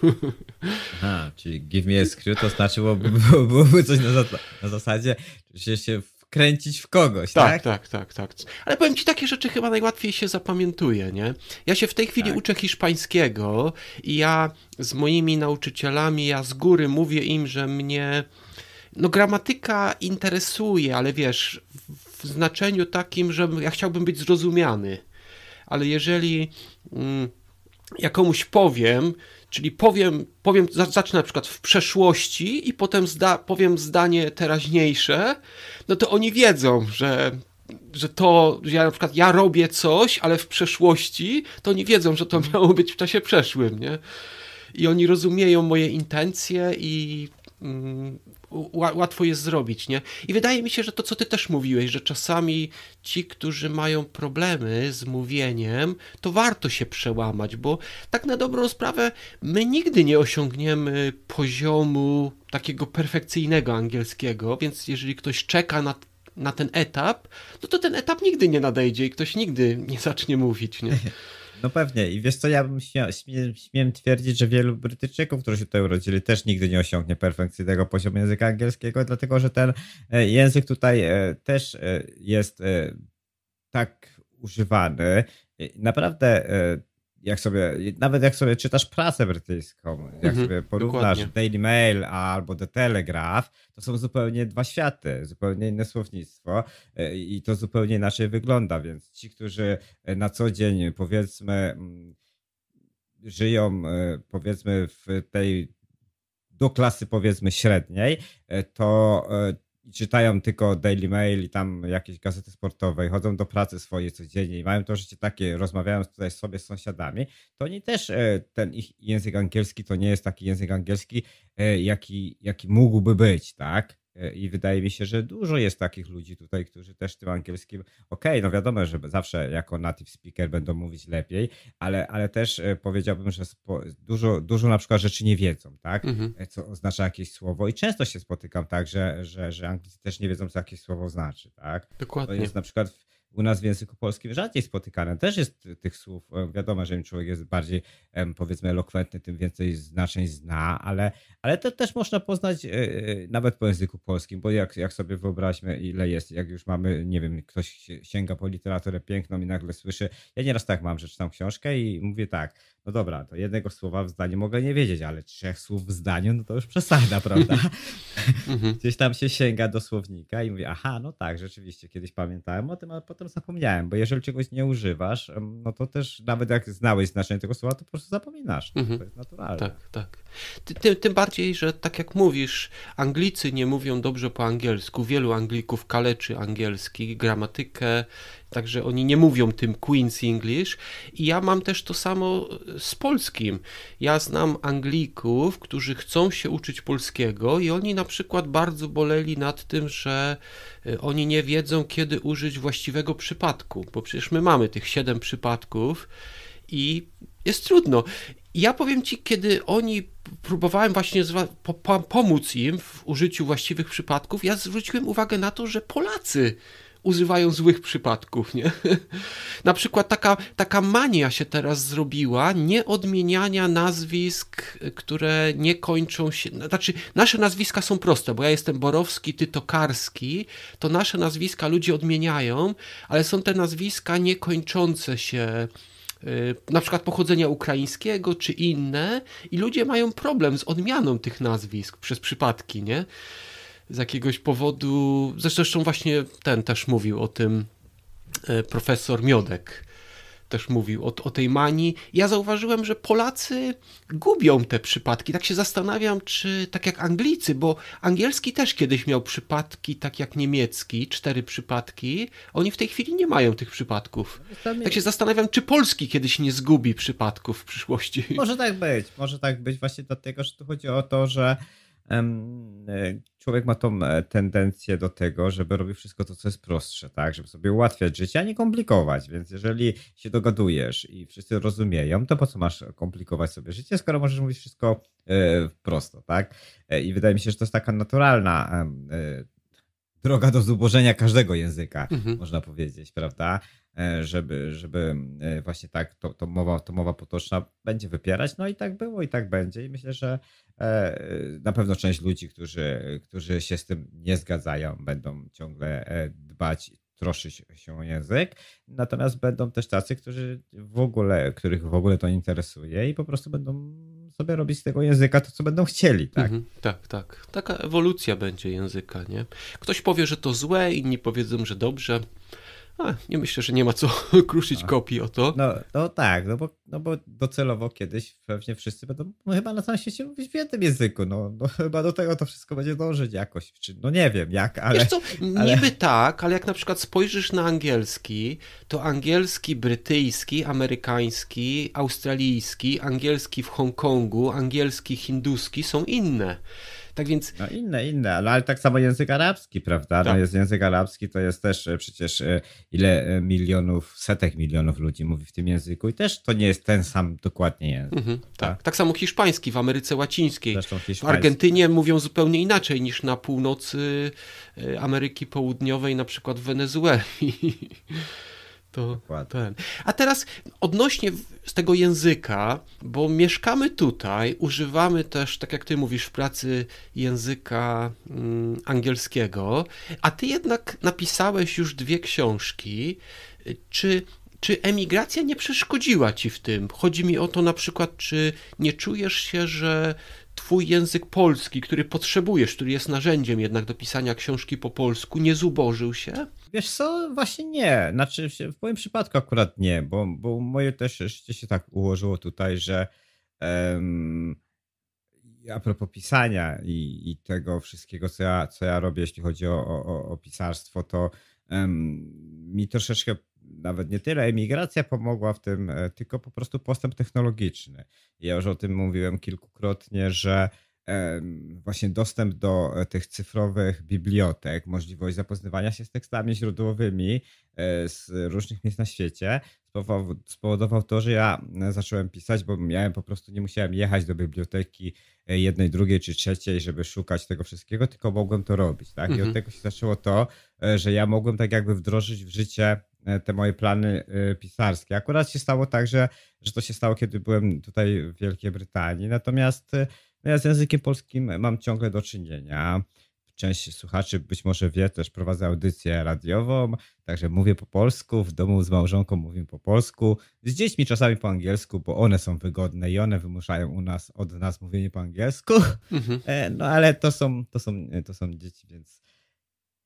Aha, czyli give me a e screw to znaczy byłoby, coś na, na zasadzie, że się wkręcić w kogoś, tak? Tak, tak, tak, tak. Ale powiem ci, takie rzeczy chyba najłatwiej się zapamiętuje, nie? Ja się w tej chwili tak. uczę hiszpańskiego i ja z moimi nauczycielami, ja z góry mówię im, że mnie... No gramatyka interesuje, ale wiesz, w znaczeniu takim, że ja chciałbym być zrozumiany ale jeżeli mm, ja komuś powiem, czyli powiem, powiem zacznę na przykład w przeszłości i potem zda, powiem zdanie teraźniejsze, no to oni wiedzą, że że to, że ja na przykład ja robię coś, ale w przeszłości, to oni wiedzą, że to mhm. miało być w czasie przeszłym, nie? I oni rozumieją moje intencje i, mm, łatwo jest zrobić, nie? I wydaje mi się, że to, co ty też mówiłeś, że czasami ci, którzy mają problemy z mówieniem, to warto się przełamać, bo tak na dobrą sprawę my nigdy nie osiągniemy poziomu takiego perfekcyjnego angielskiego, więc jeżeli ktoś czeka na na ten etap, no to ten etap nigdy nie nadejdzie i ktoś nigdy nie zacznie mówić, nie? No pewnie. I wiesz co, ja bym śmiał, śmiem, śmiem twierdzić, że wielu Brytyjczyków, którzy się tutaj urodzili, też nigdy nie osiągnie perfekcyjnego poziomu języka angielskiego, dlatego że ten e, język tutaj e, też e, jest tak używany. Naprawdę jak sobie, nawet jak sobie czytasz prasę brytyjską, jak mhm, sobie porównasz dokładnie. Daily Mail albo The Telegraph, to są zupełnie dwa światy, zupełnie inne słownictwo e, i to zupełnie inaczej wygląda, więc ci, którzy e, na co dzień powiedzmy mm, żyją e, powiedzmy w tej do klasy powiedzmy średniej, to i czytają tylko Daily Mail i tam jakieś gazety sportowe i chodzą do pracy swojej codziennie i mają to życie takie, rozmawiają tutaj sobie z sąsiadami, to oni też e, ten ich język angielski to nie jest taki język angielski, e, jaki, jaki mógłby być, tak? E, I wydaje mi się, że dużo jest takich ludzi tutaj, którzy też tym angielskim. Okej, okay, no wiadomo, że zawsze jako native speaker będą mówić lepiej, ale, ale też e, powiedziałbym, że spo, dużo, dużo na przykład rzeczy nie wiedzą, tak? Mhm. E, co oznacza jakieś słowo. I często się spotykam tak, że, że, że Anglicy też nie wiedzą, co jakieś słowo znaczy, tak? Dokładnie. To jest na przykład u nas w języku polskim rzadziej spotykane. Też jest tych słów, e, wiadomo, że im człowiek jest bardziej powiedzmy elokwentny, tym więcej znaczeń zna, ale, ale to też można poznać e, e, nawet po języku polskim, bo jak, jak sobie wyobraźmy ile jest, jak już mamy, nie wiem, ktoś sięga po literaturę piękną i nagle słyszy, ja nieraz tak mam, że czytam książkę i mówię tak, no dobra, to jednego słowa w zdaniu mogę nie wiedzieć, ale trzech słów w zdaniu, no to już przesada, prawda? Mhm. Gdzieś tam się sięga do słownika i mówi, aha, no tak, rzeczywiście, kiedyś pamiętałem o tym, a potem potem zapomniałem, bo jeżeli czegoś nie używasz, no to też nawet jak znałeś znaczenie tego słowa, to po prostu zapominasz. Mhm. To jest naturalne. Tak, tak. Tym, tym bardziej, że tak jak mówisz, Anglicy nie mówią dobrze po angielsku. Wielu Anglików kaleczy angielski, gramatykę Także oni nie mówią tym Queen's English. I ja mam też to samo z polskim. Ja znam Anglików, którzy chcą się uczyć polskiego, i oni na przykład bardzo boleli nad tym, że y, oni nie wiedzą, kiedy użyć właściwego przypadku, bo przecież my mamy tych siedem przypadków i jest trudno. Ja powiem ci, kiedy oni próbowałem właśnie pomóc im w użyciu właściwych przypadków, ja zwróciłem uwagę na to, że Polacy używają złych przypadków, nie? Na przykład taka, taka mania się teraz zrobiła nie odmieniania nazwisk, które nie kończą się. Znaczy, nasze nazwiska są proste, bo ja jestem Borowski, ty Tokarski, to nasze nazwiska ludzie odmieniają, ale są te nazwiska niekończące się y, na przykład pochodzenia ukraińskiego czy inne, i ludzie mają problem z odmianą tych nazwisk przez przypadki, nie? z jakiegoś powodu, zresztą właśnie ten też mówił o tym e, profesor Miodek, też mówił o, o tej manii. Ja zauważyłem, że Polacy gubią te przypadki. Tak się zastanawiam, czy tak jak Anglicy, bo angielski też kiedyś miał przypadki, tak jak niemiecki, cztery przypadki. Oni w tej chwili nie mają tych przypadków. Tak się zastanawiam, czy polski kiedyś nie zgubi przypadków w przyszłości. Może tak być, może tak być właśnie dlatego, że tu chodzi o to, że E, człowiek ma tą e, tendencję do tego, żeby robić wszystko to, co jest prostsze, tak? Żeby sobie ułatwiać życie, a nie komplikować. Więc jeżeli się dogadujesz i wszyscy rozumieją, to po co masz komplikować sobie życie, skoro możesz mówić wszystko e, prosto, tak? I wydaje mi się, że to jest taka naturalna droga do zubożenia każdego języka, mhm. można powiedzieć, prawda? E, żeby, żeby e, właśnie tak to, to, mowa, to mowa potoczna będzie wypierać. No i tak było i tak będzie. I myślę, że e, na pewno część ludzi, którzy, którzy się z tym nie zgadzają, będą ciągle dbać troszczyć się o język, natomiast będą też tacy, którzy w ogóle, których w ogóle to interesuje i po prostu będą sobie robić z tego języka to, co będą chcieli. Tak, mhm, tak, tak. Taka ewolucja będzie języka, nie? Ktoś powie, że to złe, inni powiedzą, że dobrze. A, nie myślę, że nie ma co kruszyć no. kopii o to. No, no tak, no bo, no bo docelowo kiedyś pewnie wszyscy będą no chyba na całym świecie mówić w jednym języku. No, no chyba do tego to wszystko będzie dążyć jakoś. Czy, no nie wiem jak, ale... Wiesz co, ale... niby tak, ale jak na przykład spojrzysz na angielski, to angielski brytyjski, amerykański, australijski, angielski w Hongkongu, angielski hinduski są inne. Tak więc... No inne, inne, no, ale tak samo język arabski, prawda? No tak. No jest język arabski, to jest też e, przecież e, ile e, milionów, setek milionów ludzi mówi w tym języku i też to nie jest ten sam dokładnie język. Mhm, tak. tak. tak samo hiszpański w Ameryce Łacińskiej. W Argentynie mówią zupełnie inaczej niż na północy Ameryki Południowej, na przykład w Wenezueli. To Dokładnie. ten. A teraz odnośnie z tego języka, bo mieszkamy tutaj, używamy też, tak jak ty mówisz, w pracy języka mm, angielskiego, a ty jednak napisałeś już dwie książki. Czy czy emigracja nie przeszkodziła ci w tym? Chodzi mi o to na przykład, czy nie czujesz się, że twój język polski, który potrzebujesz, który jest narzędziem jednak do pisania książki po polsku, nie zubożył się? Wiesz co, właśnie nie. Znaczy w moim przypadku akurat nie, bo, bo moje też życie się tak ułożyło tutaj, że um, a propos pisania i, i, tego wszystkiego, co ja, co ja robię, jeśli chodzi o, o, o pisarstwo, to um, mi troszeczkę nawet nie tyle emigracja pomogła w tym, e, tylko po prostu postęp technologiczny. Ja już o tym mówiłem kilkukrotnie, że właśnie dostęp do e, tych cyfrowych bibliotek, możliwość zapoznawania się z tekstami źródłowymi e, z różnych miejsc na świecie, spowodował to, że ja e, zacząłem pisać, bo miałem po prostu nie musiałem jechać do biblioteki jednej, drugiej czy trzeciej, żeby szukać tego wszystkiego, tylko mogłem to robić. Tak? Mhm. I od mhm. tego się zaczęło to, że ja mogłem tak jakby wdrożyć w życie te moje plany pisarskie. Akurat się stało tak, że, że to się stało, kiedy byłem tutaj w Wielkiej Brytanii. Natomiast no ja z językiem polskim mam ciągle do czynienia. Część słuchaczy być może wie, też prowadzę audycję radiową, także mówię po polsku, w domu z małżonką mówię po polsku, z dziećmi czasami po angielsku, bo one są wygodne i one wymuszają u nas, od nas mówienie po angielsku, mhm. E, no ale to są, to, są, to są dzieci, więc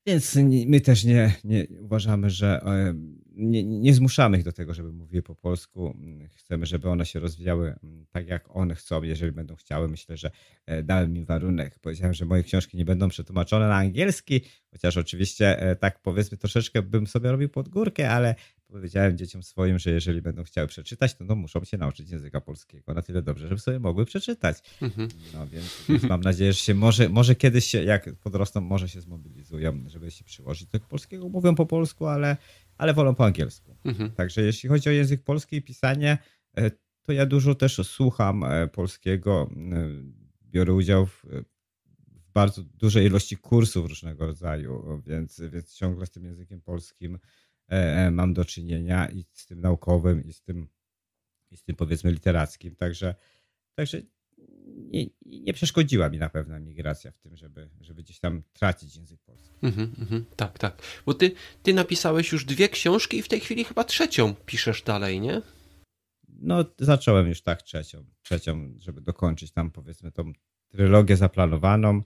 więc my też nie, nie uważamy, że e, nie, nie, zmuszamy ich do tego, żeby mówiły po polsku. Chcemy, żeby one się rozwijały mm, tak, jak one chcą. Jeżeli będą chciały, myślę, że e, dałem im warunek. Powiedziałem, że moje książki nie będą przetłumaczone na angielski, chociaż oczywiście e, tak powiedzmy troszeczkę bym sobie robił pod górkę, ale powiedziałem dzieciom swoim, że jeżeli będą chciały przeczytać, to no, muszą się nauczyć języka polskiego na tyle dobrze, żeby sobie mogły przeczytać. Mhm. No więc, więc, mam nadzieję, że się może, może kiedyś, się, jak podrosną, może się zmobilizują, żeby się przyłożyć do polskiego. Mówią po polsku, ale, ale wolą po angielsku. Mhm. Także jeśli chodzi o język polski i pisanie, e, to ja dużo też słucham e, polskiego. E, biorę udział w bardzo dużej ilości kursów różnego rodzaju, więc, więc ciągle z tym językiem polskim E, e, mam do czynienia i z tym naukowym, i z tym, i z tym powiedzmy literackim. Także, także nie, nie, przeszkodziła mi na pewno migracja w tym, żeby, żeby gdzieś tam tracić język polski. Mm-hmm, mm-hmm. tak, tak. Bo ty, ty napisałeś już dwie książki i w tej chwili chyba trzecią piszesz dalej, nie? No, zacząłem już tak trzecią, trzecią, żeby dokończyć tam powiedzmy tą trylogię zaplanowaną.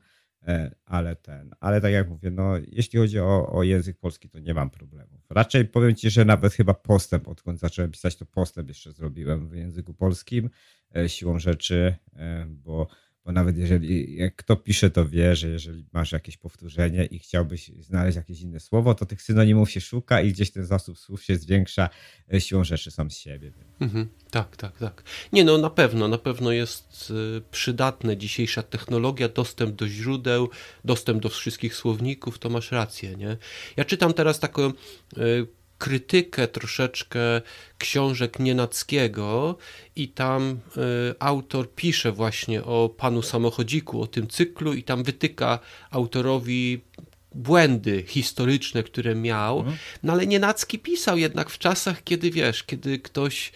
E, ale ten, ale tak jak mówię, no, jeśli chodzi o, o język polski, to nie mam problemów. Raczej powiem ci, że nawet chyba postęp, odkąd zacząłem pisać, to postęp jeszcze zrobiłem w języku polskim e, siłą rzeczy, e, bo bo nawet jeżeli jak kto pisze, to wie, że jeżeli masz jakieś powtórzenie i chciałbyś znaleźć jakieś inne słowo, to tych synonimów się szuka i gdzieś ten zasób słów się zwiększa e, siłą rzeczy sam z siebie. Mhm, tak, tak, tak. Nie no, na pewno, na pewno jest e, przydatne dzisiejsza technologia, dostęp do źródeł, dostęp do wszystkich słowników, to masz rację, nie? Ja czytam teraz taką e, krytykę troszeczkę książek Nienackiego i tam e, autor pisze właśnie o panu samochodziku, o tym cyklu i tam wytyka autorowi błędy historyczne, które miał. Mhm. No ale Nienacki pisał jednak w czasach, kiedy wiesz, kiedy ktoś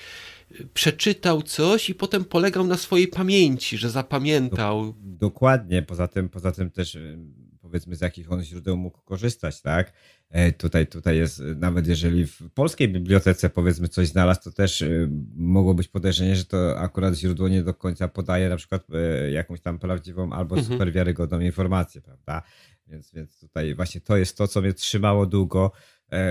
e, przeczytał coś i potem polegał na swojej pamięci, że zapamiętał. Dokładnie, poza tym, poza tym też e, powiedzmy z jakich on źródeł mógł korzystać, tak? E, tutaj, tutaj jest, e, nawet jeżeli w polskiej bibliotece powiedzmy coś znalazł, to też e, mogło być podejrzenie, że to akurat źródło nie do końca podaje na przykład jakąś tam prawdziwą albo mhm. super wiarygodną informację, prawda? Więc, więc tutaj właśnie to jest to, co mnie trzymało długo,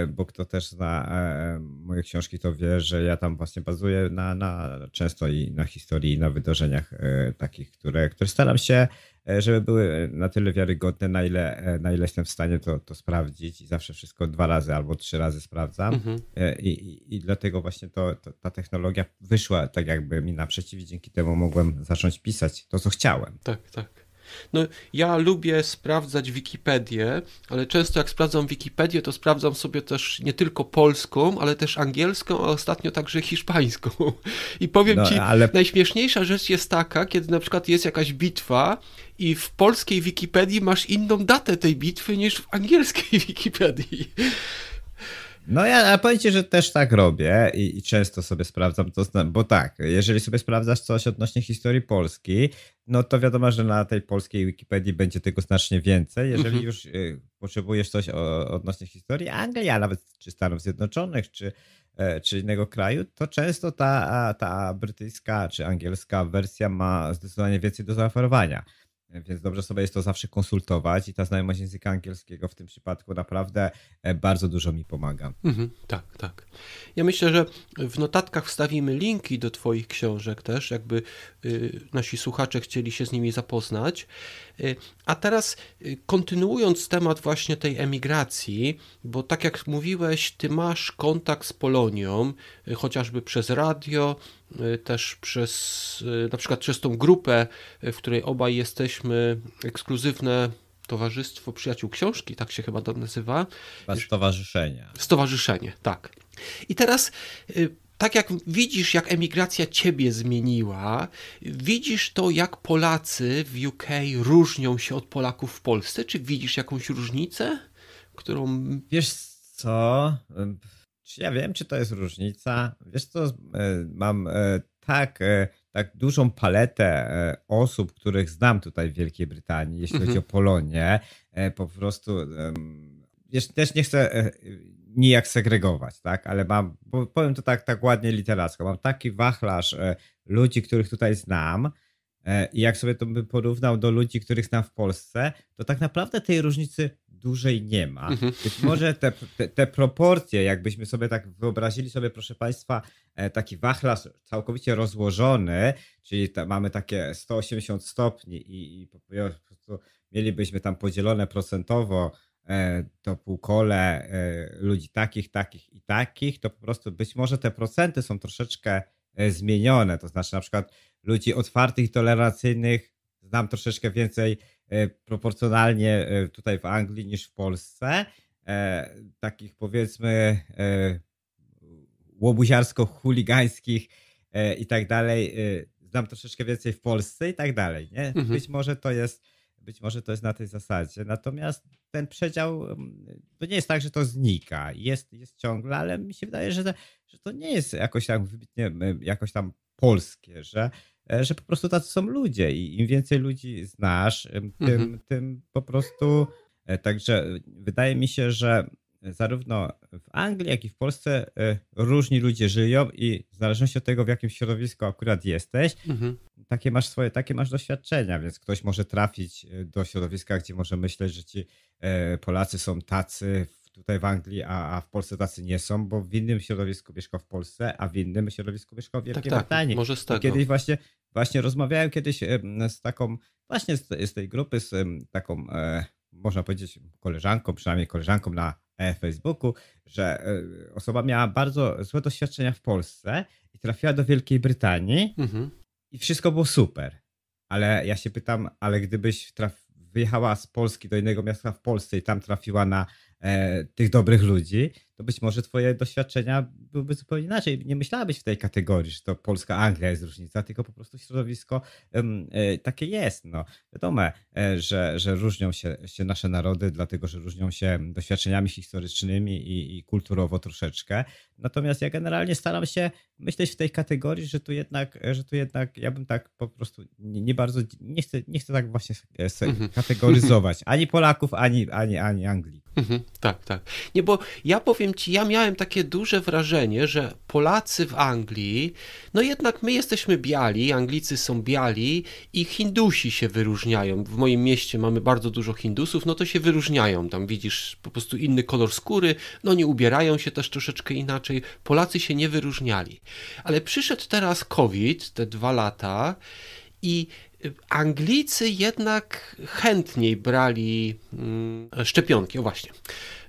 bo kto też zna moje książki, to wie, że ja tam właśnie bazuję na, na często i na historii, i na wydarzeniach takich, które, które staram się E, żeby były e, na tyle wiarygodne, na ile, e, na ile jestem w stanie to, to sprawdzić i zawsze wszystko dwa razy albo trzy razy sprawdzam. Mhm. I, i, I, dlatego właśnie to, to, ta technologia wyszła tak jakby mi naprzeciw i dzięki temu mogłem zacząć pisać to, co chciałem. Tak, tak. No, ja lubię sprawdzać Wikipedię, ale często jak sprawdzam Wikipedię, to sprawdzam sobie też nie tylko polską, ale też angielską, a ostatnio także hiszpańską. I powiem no, ci, ale... najśmieszniejsza rzecz jest taka, kiedy na przykład jest jakaś bitwa i w polskiej Wikipedii masz inną datę tej bitwy niż w angielskiej Wikipedii. No ja a powiedzcie, że też tak robię i, i często sobie sprawdzam, to, bo tak, jeżeli sobie sprawdzasz coś odnośnie historii Polski, no to wiadomo, że na tej polskiej Wikipedii będzie tego znacznie więcej. Jeżeli mhm. już y, potrzebujesz coś o, odnośnie historii Anglii, a nawet czy Stanów Zjednoczonych, czy, y, czy innego kraju, to często ta, ta brytyjska czy angielska wersja ma zdecydowanie więcej do zaoferowania. E, więc dobrze sobie jest to zawsze konsultować i ta znajomość języka angielskiego w tym przypadku naprawdę e, bardzo dużo mi pomaga. Mhm, tak, tak. Ja myślę, że w notatkach wstawimy linki do Twoich książek też, jakby y, nasi słuchacze chcieli się z nimi zapoznać. Y, a teraz y, kontynuując temat właśnie tej emigracji, bo tak jak mówiłeś, ty masz kontakt z Polonią, y, chociażby przez radio, też przez na przykład przez tą grupę, w której obaj jesteśmy ekskluzywne Towarzystwo Przyjaciół Książki, tak się chyba to nazywa. Stowarzyszenie. Stowarzyszenie, tak. I teraz tak jak widzisz, jak emigracja ciebie zmieniła, widzisz to, jak Polacy w UK różnią się od Polaków w Polsce? Czy widzisz jakąś różnicę, którą. Wiesz co? ja wiem, czy to jest różnica? Wiesz co? E, mam e, tak, e, tak dużą paletę osób, których znam tutaj w Wielkiej Brytanii, jeśli mhm. chodzi o Polonię. Po prostu. Wiesz, też nie chcę nijak segregować, tak? Ale mam, powiem to tak, tak ładnie literacko, mam taki wachlarz e, ludzi, których tutaj znam e, i jak sobie to bym porównał do ludzi, których znam w Polsce, to tak naprawdę tej różnicy dużej nie ma. Mhm. Być może te, te, te, proporcje, jakbyśmy sobie tak wyobrazili sobie, proszę Państwa, e, taki wachlarz całkowicie rozłożony, czyli mamy takie 180 stopni i, i po prostu mielibyśmy tam podzielone procentowo E, to półkole e, ludzi takich, takich i takich, to po prostu być może te procenty są troszeczkę e, zmienione. To znaczy, na przykład ludzi otwartych i tolerancyjnych znam troszeczkę więcej proporcjonalnie tutaj w Anglii niż w Polsce. Takich powiedzmy łobuziarsko-chuligańskich i tak dalej. Znam troszeczkę więcej w Polsce i tak dalej. Nie? Mhm. Być może to jest być może to jest na tej zasadzie. Natomiast ten przedział, mm, to nie jest tak, że to znika. Jest, jest ciągle, ale mi się wydaje, że, że to nie jest jakoś tak wybitnie, jakoś tam polskie, że, e, że po prostu tacy są ludzie i im więcej ludzi znasz, tym, mhm. tym po prostu. E, także wydaje mi się, że zarówno w Anglii, jak i w Polsce e, różni ludzie żyją i w zależności od tego, w jakim środowisku akurat jesteś, mhm takie masz swoje, takie masz doświadczenia, więc ktoś może trafić e, do środowiska, gdzie może myśleć, że ci e, Polacy są tacy tutaj w Anglii, a, a w Polsce tacy nie są, bo w innym środowisku mieszka w Polsce, a w innym środowisku mieszka w tak, Wielkiej tak, Brytanii. Tak, może z tego. Kiedyś właśnie, właśnie rozmawiałem kiedyś e, z taką, właśnie z, z tej grupy, z taką, można powiedzieć, koleżanką, przynajmniej koleżanką na Facebooku, że osoba miała bardzo złe doświadczenia w Polsce i trafiła do Wielkiej Brytanii. Mhm i wszystko było super. Ale ja się pytam, ale gdybyś traf... wyjechała z Polski do innego miasta w Polsce i tam trafiła na e, tych dobrych ludzi, to być może twoje doświadczenia byłyby zupełnie inaczej. Nie myślałabyś w tej kategorii, że to Polska, Anglia jest różnica, tylko po prostu środowisko e, takie jest. No. Wiadomo, e, że, że różnią się, się, nasze narody, dlatego że różnią się doświadczeniami historycznymi i, i kulturowo troszeczkę. Natomiast ja generalnie staram się myśleć w tej kategorii, że tu jednak, że tu jednak ja bym tak po prostu nie, nie bardzo, nie chcę, nie chcę tak właśnie e, mhm. kategoryzować ani Polaków, ani, ani, ani Anglików. Mhm, tak, tak. Nie, bo ja powiem ci, ja miałem takie duże wrażenie, że Polacy w Anglii, no jednak my jesteśmy biali, Anglicy są biali i Hindusi się wyróżniają. W moim mieście mamy bardzo dużo Hindusów, no to się wyróżniają. Tam widzisz po prostu inny kolor skóry, no nie ubierają się też troszeczkę inaczej. Polacy się nie wyróżniali. Ale przyszedł teraz COVID, te dwa lata i Anglicy jednak chętniej brali mm, szczepionki, o właśnie.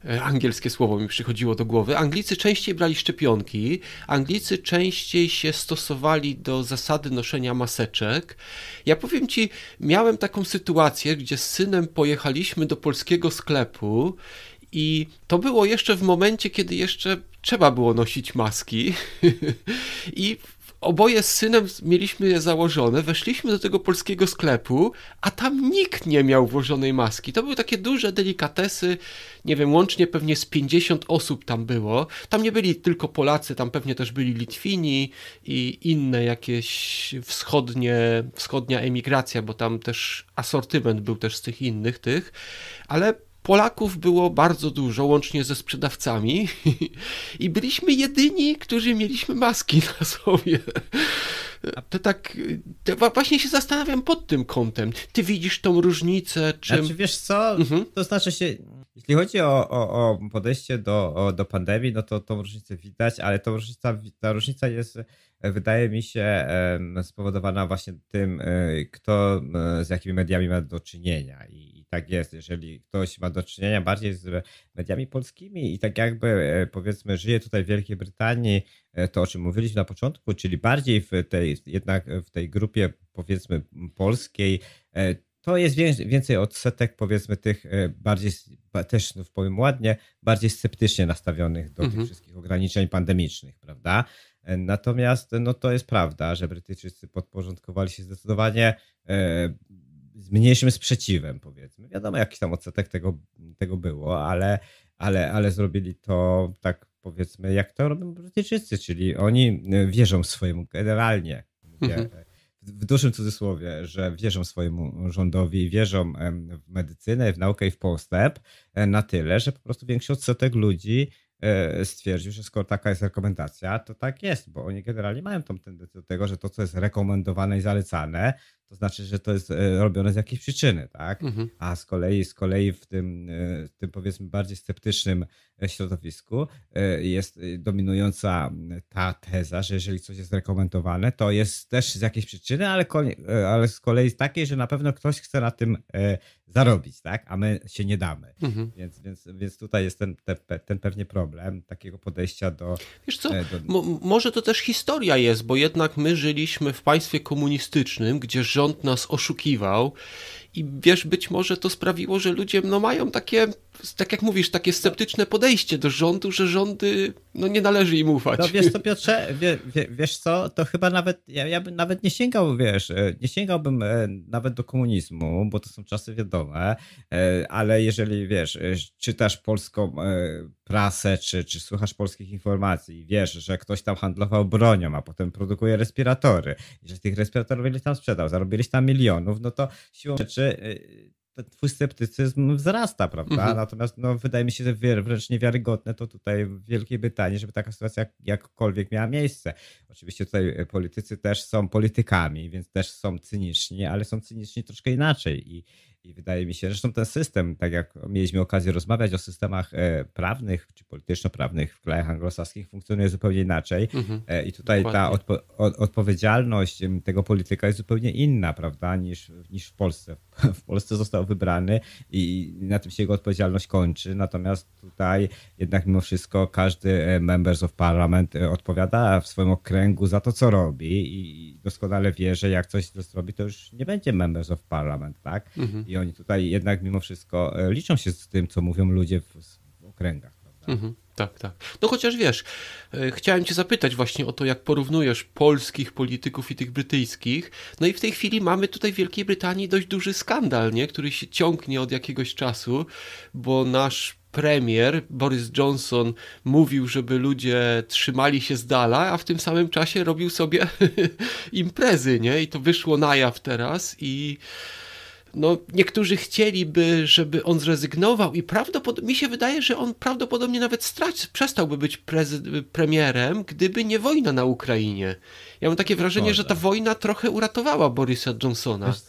E, angielskie słowo mi przychodziło do głowy. Anglicy częściej brali szczepionki, Anglicy częściej się stosowali do zasady noszenia maseczek. Ja powiem ci, miałem taką sytuację, gdzie z synem pojechaliśmy do polskiego sklepu i to było jeszcze w momencie, kiedy jeszcze trzeba było nosić maski. I oboje z synem mieliśmy je założone, weszliśmy do tego polskiego sklepu, a tam nikt nie miał włożonej maski. To były takie duże delikatesy, nie wiem, łącznie pewnie z 50 osób tam było. Tam nie byli tylko Polacy, tam pewnie też byli Litwini i inne jakieś wschodnie, wschodnia emigracja, bo tam też asortyment był też z tych innych tych, ale Polaków było bardzo dużo, łącznie ze sprzedawcami, i byliśmy jedyni, którzy mieliśmy maski na sobie. To tak, to właśnie się zastanawiam pod tym kątem. Ty widzisz tą różnicę? Czy Znaczy, wiesz co, mhm. to znaczy się, jeśli chodzi o, o, o podejście do, o, do pandemii, no to tą różnicę widać, ale tą różnica, ta różnica jest, wydaje mi się, spowodowana właśnie tym, e, kto z jakimi mediami ma do czynienia i tak jest, jeżeli ktoś ma do czynienia bardziej z mediami polskimi i tak jakby e, powiedzmy żyje tutaj w Wielkiej Brytanii, e, to o czym mówiliśmy na początku, czyli bardziej w tej, jednak w tej grupie powiedzmy polskiej, e, to jest więcej odsetek powiedzmy tych bardziej, też no powiem ładnie, bardziej sceptycznie nastawionych do mhm. tych wszystkich ograniczeń pandemicznych, prawda? Natomiast no to jest prawda, że Brytyjczycy podporządkowali się zdecydowanie z mniejszym sprzeciwem, powiedzmy. Wiadomo, jaki tam odsetek tego, tego było, ale, ale, ale zrobili to tak, powiedzmy, jak to robią Brytyjczycy, czyli oni e, wierzą swojemu generalnie. Mówię, mhm. e, w dużym cudzysłowie, że wierzą swojemu rządowi, wierzą w medycynę, w naukę i w postęp e, na tyle, że po prostu większy odsetek ludzi stwierdził, że skoro taka jest rekomendacja, to tak jest, bo oni generalnie mają tą tendencję do tego, że to, co jest rekomendowane i zalecane, to znaczy, że to jest e, robione z jakiejś przyczyny, tak? Mhm. A z kolei, z kolei w tym, e, w tym powiedzmy bardziej sceptycznym środowisku y, jest y, dominująca y, ta teza, że jeżeli coś jest rekomendowane, to jest też z jakiejś przyczyny, ale, ale z kolei z takiej, że na pewno ktoś chce na tym zarobić, tak? a my się nie damy. Mhm. Więc, więc, więc tutaj jest ten, ten, ten, pewnie problem takiego podejścia do. Wiesz co? E, do... może to też historia jest, bo jednak my żyliśmy w państwie komunistycznym, gdzie rząd nas oszukiwał i wiesz, być może to sprawiło, że ludzie no, mają takie, tak jak mówisz, takie sceptyczne podejście do rządu, że rządy no nie należy im ufać. No wiesz co, Piotrze, wie, wie, wiesz co, to chyba nawet, ja, ja bym nawet nie sięgał, wiesz, e, nie sięgałbym e, nawet do komunizmu, bo to są czasy wiadome, e, ale jeżeli, wiesz, czytasz polską prasę, czy, czy słuchasz polskich informacji i wiesz, że ktoś tam handlował bronią, a potem produkuje respiratory, że tych respiratorów ile tam sprzedał, zarobiliś tam milionów, no to siłą rzeczy ten twój sceptycyzm wzrasta, prawda? Mhm. Natomiast no, wydaje mi się, że wręcz niewiarygodne to tutaj w Wielkiej Brytanii, żeby taka sytuacja jakkolwiek miała miejsce. Oczywiście tutaj e, politycy też są politykami, więc też są cyniczni, ale są cyniczni troszkę inaczej i i wydaje mi się, zresztą ten system, tak jak mieliśmy okazję rozmawiać o systemach e, prawnych czy polityczno-prawnych w krajach anglosaskich, funkcjonuje zupełnie inaczej. Mhm. E, I tutaj Dokładnie. ta odpo- od- odpowiedzialność tego polityka jest zupełnie inna, prawda, niż, niż w Polsce. W Polsce został wybrany i na tym się jego odpowiedzialność kończy. Natomiast tutaj jednak mimo wszystko każdy e, members of parliament odpowiada w swoim okręgu za to, co robi i doskonale wie, że jak coś zrobi, to już nie będzie members of parliament, tak? Mhm i oni tutaj jednak mimo wszystko e, liczą się z tym, co mówią ludzie w, w okręgach. Mhm, tak, tak. No chociaż wiesz, e, chciałem cię zapytać właśnie o to, jak porównujesz polskich polityków i tych brytyjskich. No i w tej chwili mamy tutaj w Wielkiej Brytanii dość duży skandal, nie? który się ciągnie od jakiegoś czasu, bo nasz premier Boris Johnson mówił, żeby ludzie trzymali się z dala, a w tym samym czasie robił sobie imprezy, nie? I to wyszło na jaw teraz i no, niektórzy chcieliby, żeby on zrezygnował i prawdopodobnie, mi się wydaje, że on prawdopodobnie nawet strac, przestałby być premierem, gdyby nie wojna na Ukrainie. Ja mam takie wrażenie, że ta wojna trochę uratowała Borisa Johnsona. Wiesz,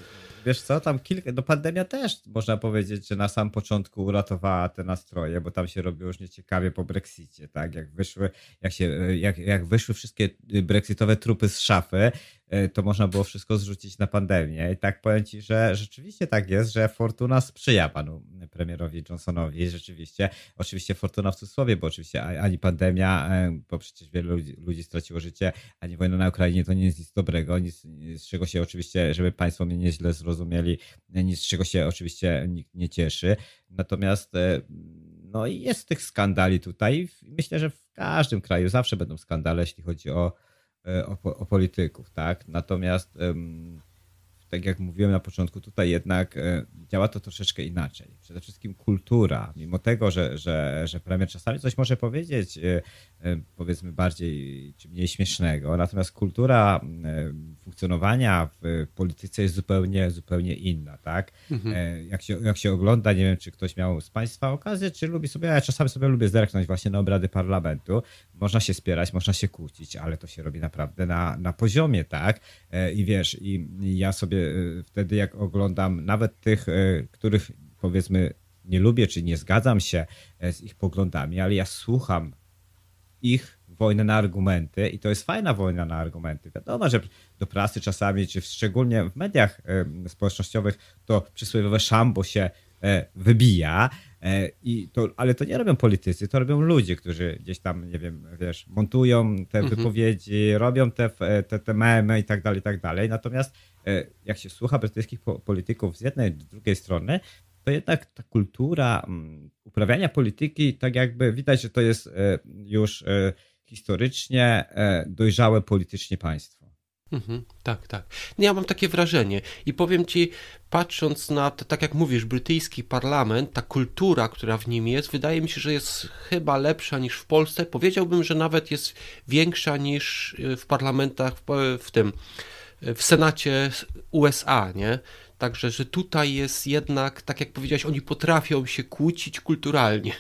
wiesz, co, tam kilka, no pandemia też można powiedzieć, że na sam początku uratowała te nastroje, bo tam się robiło już nieciekawie po Brexicie, tak, jak wyszły, jak się, jak, jak wyszły wszystkie y, brexitowe trupy z szafy, E, to można było wszystko zrzucić na pandemię. I tak powiem Ci, że rzeczywiście tak jest, że fortuna sprzyja panu premierowi Johnsonowi. Rzeczywiście, oczywiście fortuna w cudzysłowie, bo oczywiście ani pandemia, e, bo przecież wielu ludzi, ludzi straciło życie, ani wojna na Ukrainie to nie jest nic dobrego, nic, z czego się oczywiście, żeby Państwo mnie nieźle zrozumieli, nic z czego się oczywiście nikt nie cieszy. Natomiast e, no jest tych skandali tutaj. Myślę, że w każdym kraju zawsze będą skandale, jeśli chodzi o E, o, o polityków, tak? Natomiast tak jak mówiłem na początku, tutaj jednak e, działa to troszeczkę inaczej. Przede wszystkim kultura, mimo tego, że, że, że premier czasami coś może powiedzieć, e, e, powiedzmy bardziej czy mniej śmiesznego, natomiast kultura funkcjonowania w polityce jest zupełnie, zupełnie inna, tak? Mhm. Jak, się, jak się ogląda, nie wiem, czy ktoś miał z Państwa okazję, czy lubi sobie, ja czasami sobie lubię zerknąć właśnie na obrady parlamentu. Można się spierać, można się kłócić, ale to się robi naprawdę na, na poziomie, tak? I wiesz, i ja sobie Y, wtedy jak oglądam nawet tych, y, których powiedzmy nie lubię czy nie zgadzam się e, z ich poglądami, ale ja słucham ich wojny na argumenty i to jest fajna wojna na argumenty. Wiadomo, że do prasy czasami, czy szczególnie w mediach społecznościowych to przysłowiowe szambo się e, wybija, e, i to, ale to nie robią politycy, to robią ludzie, którzy gdzieś tam, nie wiem, wiesz, montują te mhm. wypowiedzi, robią te, te, te memy i tak dalej, i tak dalej. Natomiast E, jak się słucha brytyjskich polityków z jednej i z drugiej strony, to jednak ta kultura mm, uprawiania polityki, tak jakby widać, że to jest e, już e, historycznie dojrzałe politycznie państwo. Mhm, tak, tak. Ja mam takie wrażenie i powiem ci, patrząc na to, tak jak mówisz, brytyjski parlament, ta kultura, która w nim jest, wydaje mi się, że jest chyba lepsza niż w Polsce. Powiedziałbym, że nawet jest większa niż w parlamentach w, w tym w Senacie USA, nie? Także, że tutaj jest jednak, tak jak powiedziałeś, oni potrafią się kłócić kulturalnie.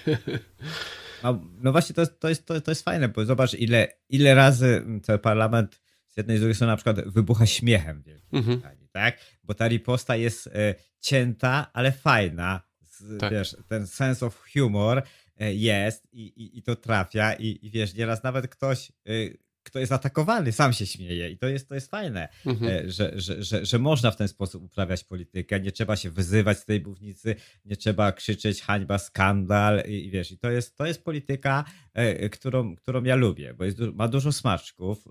No, no właśnie, to jest, to, jest, to, to jest fajne, bo zobacz, ile, ile razy ten parlament z jednej z drugiej strony na przykład wybucha śmiechem w Wielkiej mhm. tak? Bo ta riposta jest e, cięta, ale fajna. Z, tak. Wiesz, ten sense of humor e, jest i, i, i, to trafia i, i wiesz, nieraz nawet ktoś, e, kto jest atakowany, sam się śmieje i to jest, to jest fajne, mhm. E, że, że, że, że można w ten sposób uprawiać politykę, nie trzeba się wyzywać z tej bównicy, nie trzeba krzyczeć hańba, skandal i, i wiesz, i to jest, to jest polityka, e, którą, którą ja lubię, bo jest, ma dużo smaczków,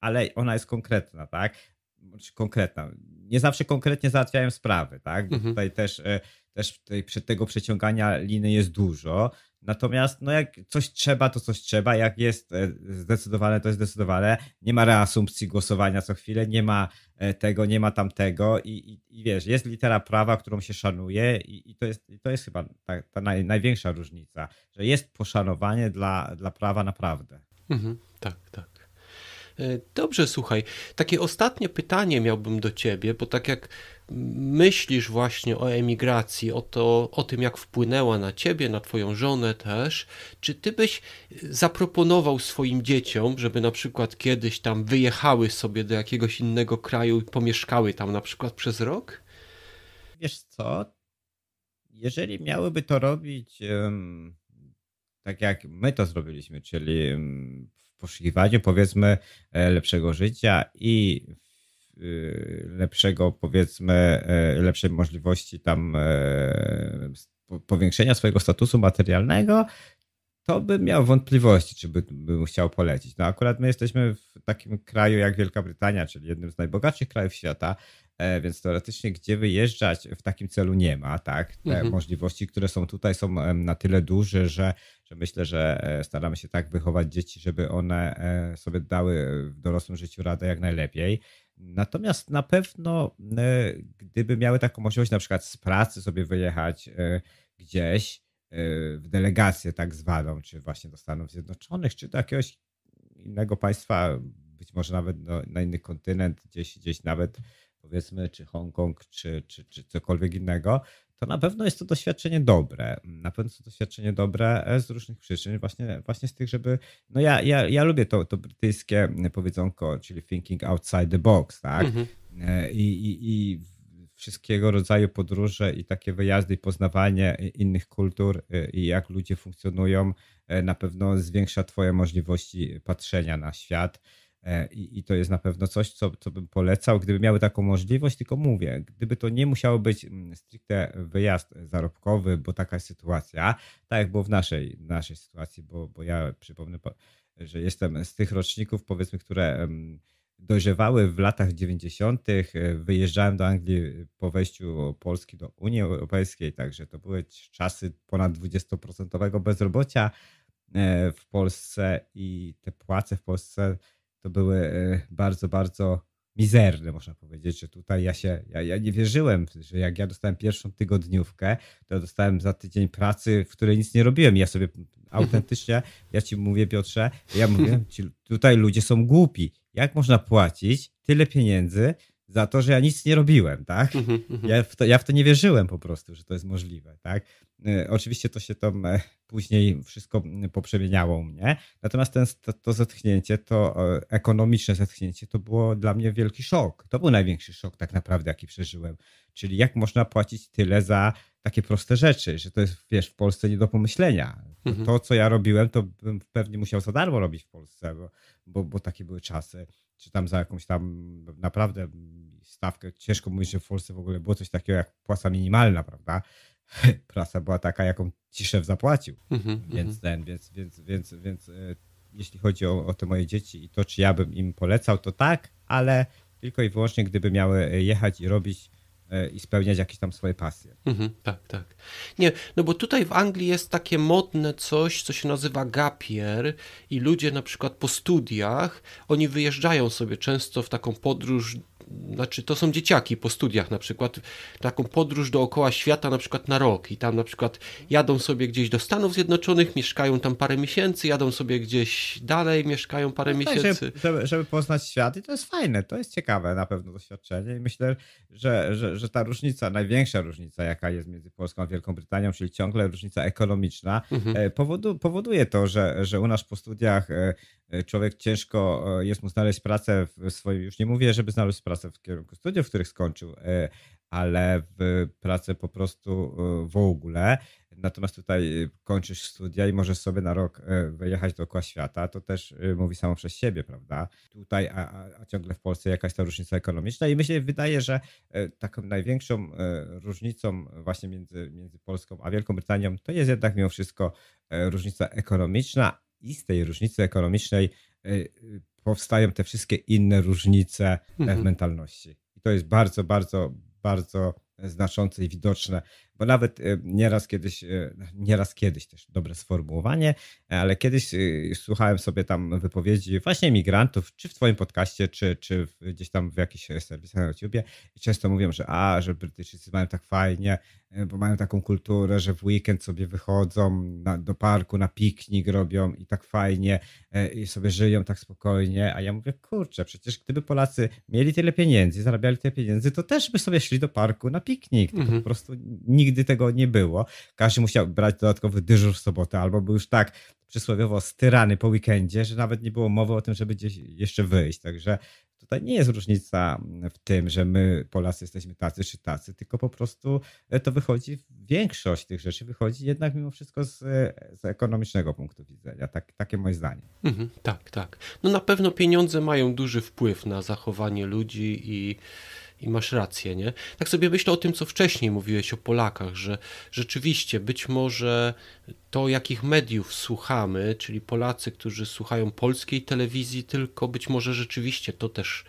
ale ona jest konkretna, tak? Znaczy konkretna. Nie zawsze konkretnie załatwiają sprawy, tak? mhm. Tutaj też, e, też tutaj tego przeciągania liny jest dużo, Natomiast no jak coś trzeba, to coś trzeba. Jak jest e, zdecydowane, to jest zdecydowane. Nie ma reasumpcji głosowania co chwilę, nie ma e, tego, nie ma tamtego i, i, i wiesz, jest litera prawa, którą się szanuje i, i to, jest, to jest chyba ta, ta naj, największa różnica, że jest poszanowanie dla, dla prawa naprawdę. Mhm, tak, tak. E, dobrze, słuchaj, takie ostatnie pytanie miałbym do ciebie, bo tak jak myślisz właśnie o emigracji, o, to, o tym, jak wpłynęła na ciebie, na twoją żonę też, czy ty byś zaproponował swoim dzieciom, żeby na przykład kiedyś tam wyjechały sobie do jakiegoś innego kraju i pomieszkały tam na przykład przez rok? Wiesz co? Jeżeli miałyby to robić um, tak jak my to zrobiliśmy, czyli um, poszukiwaniu powiedzmy e, lepszego życia i y, lepszego powiedzmy, e, lepszej możliwości tam e, powiększenia swojego statusu materialnego, to bym miał wątpliwości, czy by, bym chciał polecić. No akurat my jesteśmy w takim kraju jak Wielka Brytania, czyli jednym z najbogatszych krajów świata, E, więc teoretycznie gdzie wyjeżdżać w takim celu nie ma, tak? Te mhm. możliwości, które są tutaj są na tyle duże, że, że myślę, że e, staramy się tak wychować dzieci, żeby one e, sobie dały w dorosłym życiu radę jak najlepiej. Natomiast na pewno gdyby miały taką możliwość na przykład z pracy sobie wyjechać gdzieś w delegację tak zwaną, czy właśnie do Stanów Zjednoczonych, czy do jakiegoś innego państwa, być może nawet na inny kontynent, gdzieś, gdzieś nawet powiedzmy, czy Hongkong, czy, czy, czy cokolwiek innego, to na pewno jest to doświadczenie dobre. Na pewno jest to doświadczenie dobre e, z różnych przyczyn, właśnie, właśnie z tych, żeby. No ja, ja, ja lubię to, to brytyjskie mm, powiedzonko, czyli thinking outside the box, tak? Mhm. E, I, i, I wszystkiego rodzaju podróże i takie wyjazdy i poznawanie e, innych kultur i jak ludzie funkcjonują na pewno zwiększa Twoje możliwości patrzenia na świat E, I, I, to jest na pewno coś, co, co bym polecał, gdyby miały taką możliwość, tylko mówię, gdyby to nie musiało być mm, stricte wyjazd zarobkowy, bo taka jest sytuacja, tak jak było w naszej, naszej sytuacji, bo, bo ja przypomnę, że jestem z tych roczników, powiedzmy, które dojrzewały w latach 90., e, wyjeżdżałem do Anglii po wejściu Polski do Unii Europejskiej, także to były czasy ponad 20% bezrobocia e, w Polsce i te płace w Polsce to były e, bardzo, bardzo mizerne, można powiedzieć, że tutaj ja się, ja, ja nie wierzyłem, że jak ja dostałem pierwszą tygodniówkę, to dostałem za tydzień pracy, w której nic nie robiłem. Ja sobie autentycznie, ja ci mówię Piotrze, ja mówię, ci, tutaj ludzie są głupi. Jak można płacić tyle pieniędzy za to, że ja nic nie robiłem, tak? Mhm, mhm. Ja w, to, ja w to nie wierzyłem po prostu, że to jest możliwe, tak? Y, oczywiście to się tam e, później wszystko mm, poprzemieniało mnie. Natomiast ten, to, to zetchnięcie, to ekonomiczne zetchnięcie, to było dla mnie wielki szok. To był największy szok tak naprawdę, jaki przeżyłem. Czyli jak można płacić tyle za takie proste rzeczy, że to jest, wiesz, w Polsce nie do pomyślenia. Mhm. To, co ja robiłem, to bym pewnie musiał za darmo robić w Polsce, bo, bo, bo takie były czasy. Czy tam za jakąś tam naprawdę mm, stawkę, ciężko mówić, że w Polsce w ogóle było coś takiego jak płaca minimalna, prawda? prasa była taka, jaką ciszę zapłacił. Mhm, więc mhm. ten, więc, więc, więc, więc e, jeśli chodzi o, o te moje dzieci i to, czy ja bym im polecał, to tak, ale tylko i wyłącznie, gdyby miały jechać i robić e, i spełniać jakieś tam swoje pasje. Mhm, tak, tak. Nie, no bo tutaj w Anglii jest takie modne coś, co się nazywa gapier i ludzie na przykład po studiach, oni wyjeżdżają sobie często w taką podróż znaczy to są dzieciaki po studiach na przykład, taką podróż dookoła świata na przykład na rok i tam na przykład jadą sobie gdzieś do Stanów Zjednoczonych, mieszkają tam parę miesięcy, jadą sobie gdzieś dalej, mieszkają parę no tak, miesięcy. Tak, żeby, żeby, poznać świat i to jest fajne, to jest ciekawe na pewno doświadczenie i myślę, że, że, że ta różnica, największa różnica jaka jest między Polską a Wielką Brytanią, czyli ciągle różnica ekonomiczna, mhm. E, powodu, powoduje to, że, że u nas po studiach e, E, człowiek ciężko e, jest mu znaleźć pracę w swoim, już nie mówię, żeby znaleźć pracę w kierunku studiów, w których skończył, e, ale w pracę po prostu w ogóle. Natomiast tutaj kończysz studia i możesz sobie na rok wyjechać dookoła świata, to też mówi samo przez siebie, prawda? Tutaj, a, a ciągle w Polsce jakaś ta różnica ekonomiczna i mi się wydaje, że taką największą różnicą właśnie między, między Polską a Wielką Brytanią to jest jednak mimo wszystko różnica ekonomiczna, i z tej różnicy ekonomicznej y, y, powstają te wszystkie inne różnice w e, mhm. mentalności. I to jest bardzo, bardzo, bardzo znaczące i widoczne bo nawet y, nieraz kiedyś, y, nieraz kiedyś też dobre sformułowanie, ale kiedyś y, słuchałem sobie tam wypowiedzi właśnie migrantów, czy w Twoim podcaście, czy, czy gdzieś tam w jakichś serwisach na YouTubie i często mówią, że a, że Brytyjczycy mają tak fajnie, bo mają taką kulturę, że w weekend sobie wychodzą na, do parku, na piknik robią i tak fajnie i sobie żyją tak spokojnie, a ja mówię, kurczę, przecież gdyby Polacy mieli tyle pieniędzy, zarabiali tyle pieniędzy, to też by sobie szli do parku na piknik, mhm. po prostu nikt nigdy tego nie było. Każdy musiał brać dodatkowy dyżur w sobotę, albo był już tak przysłowiowo styrany po weekendzie, że nawet nie było mowy o tym, żeby gdzieś jeszcze wyjść. Także tutaj nie jest różnica w tym, że my Polacy jesteśmy tacy czy tacy, tylko po prostu e, to wychodzi, większość tych rzeczy wychodzi jednak mimo wszystko z, e, z ekonomicznego punktu widzenia. Tak, takie moje zdanie. Mhm, tak, tak. No na pewno pieniądze mają duży wpływ na zachowanie ludzi i i masz rację, nie? Tak sobie myślę o tym, co wcześniej mówiłeś o Polakach, że rzeczywiście być może to, jakich mediów słuchamy, czyli Polacy, którzy słuchają polskiej telewizji, tylko być może rzeczywiście to też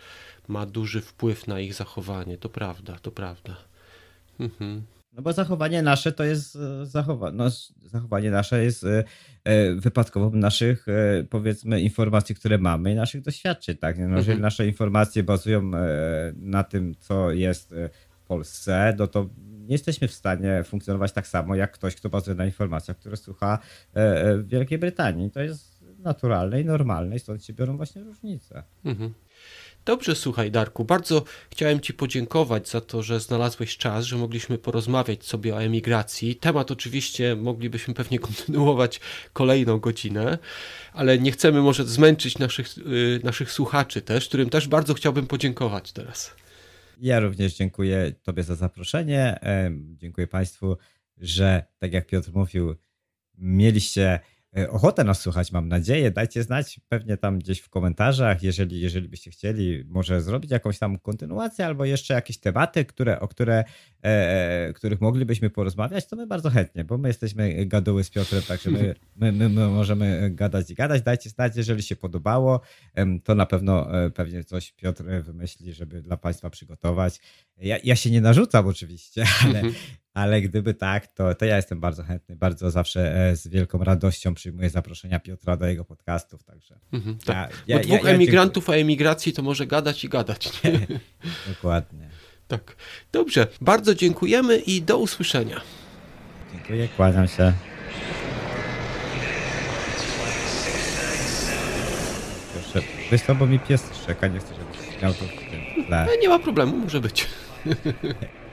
ma duży wpływ na ich zachowanie. To prawda, to prawda. Mhm. No bo zachowanie nasze to jest e, zachowa no, zachowanie nasze jest e, e, wypadkową naszych powiedzmy informacji, które mamy i naszych doświadczeń, tak? No, mhm. Jeżeli nasze informacje bazują na tym, co jest w Polsce, no to nie jesteśmy w stanie funkcjonować tak samo jak ktoś, kto bazuje na informacjach, które słucha w Wielkiej Brytanii. To jest naturalne i normalne i stąd się biorą właśnie różnice. Mhm. Dobrze, słuchaj, Darku, bardzo chciałem Ci podziękować za to, że znalazłeś czas, że mogliśmy porozmawiać sobie o emigracji. Temat oczywiście moglibyśmy pewnie kontynuować kolejną godzinę, ale nie chcemy może zmęczyć naszych, y, naszych słuchaczy też, którym też bardzo chciałbym podziękować teraz. Ja również dziękuję Tobie za zaproszenie. Dziękuję Państwu, że tak jak Piotr mówił, mieliście E, ochotę nas słuchać, mam nadzieję. Dajcie znać pewnie tam gdzieś w komentarzach, jeżeli, jeżeli byście chcieli, może zrobić jakąś tam kontynuację albo jeszcze jakieś tematy, które, o które, e, e których moglibyśmy porozmawiać, to my bardzo chętnie, bo my jesteśmy gadoły z Piotrem, także my, my, my, my możemy gadać i gadać. Dajcie znać, jeżeli się podobało, to na pewno e, pewnie coś Piotr wymyśli, żeby dla Państwa przygotować. Ja, ja się nie narzucam oczywiście, ale mhm ale gdyby tak, to, to ja jestem bardzo chętny, bardzo zawsze e, z wielką radością przyjmuję zaproszenia Piotra do jego podcastów, także... Mhm, tak. ja, ja, dwóch ja, emigrantów o emigracji to może gadać i gadać. nie? Dokładnie. Tak. Dobrze, bardzo dziękujemy i do usłyszenia. Dziękuję, kłaniam się. Proszę, wiesz bo mi pies szczeka, nie chcę, żebyś miał to w tym tle. No, nie ma problemu, może być.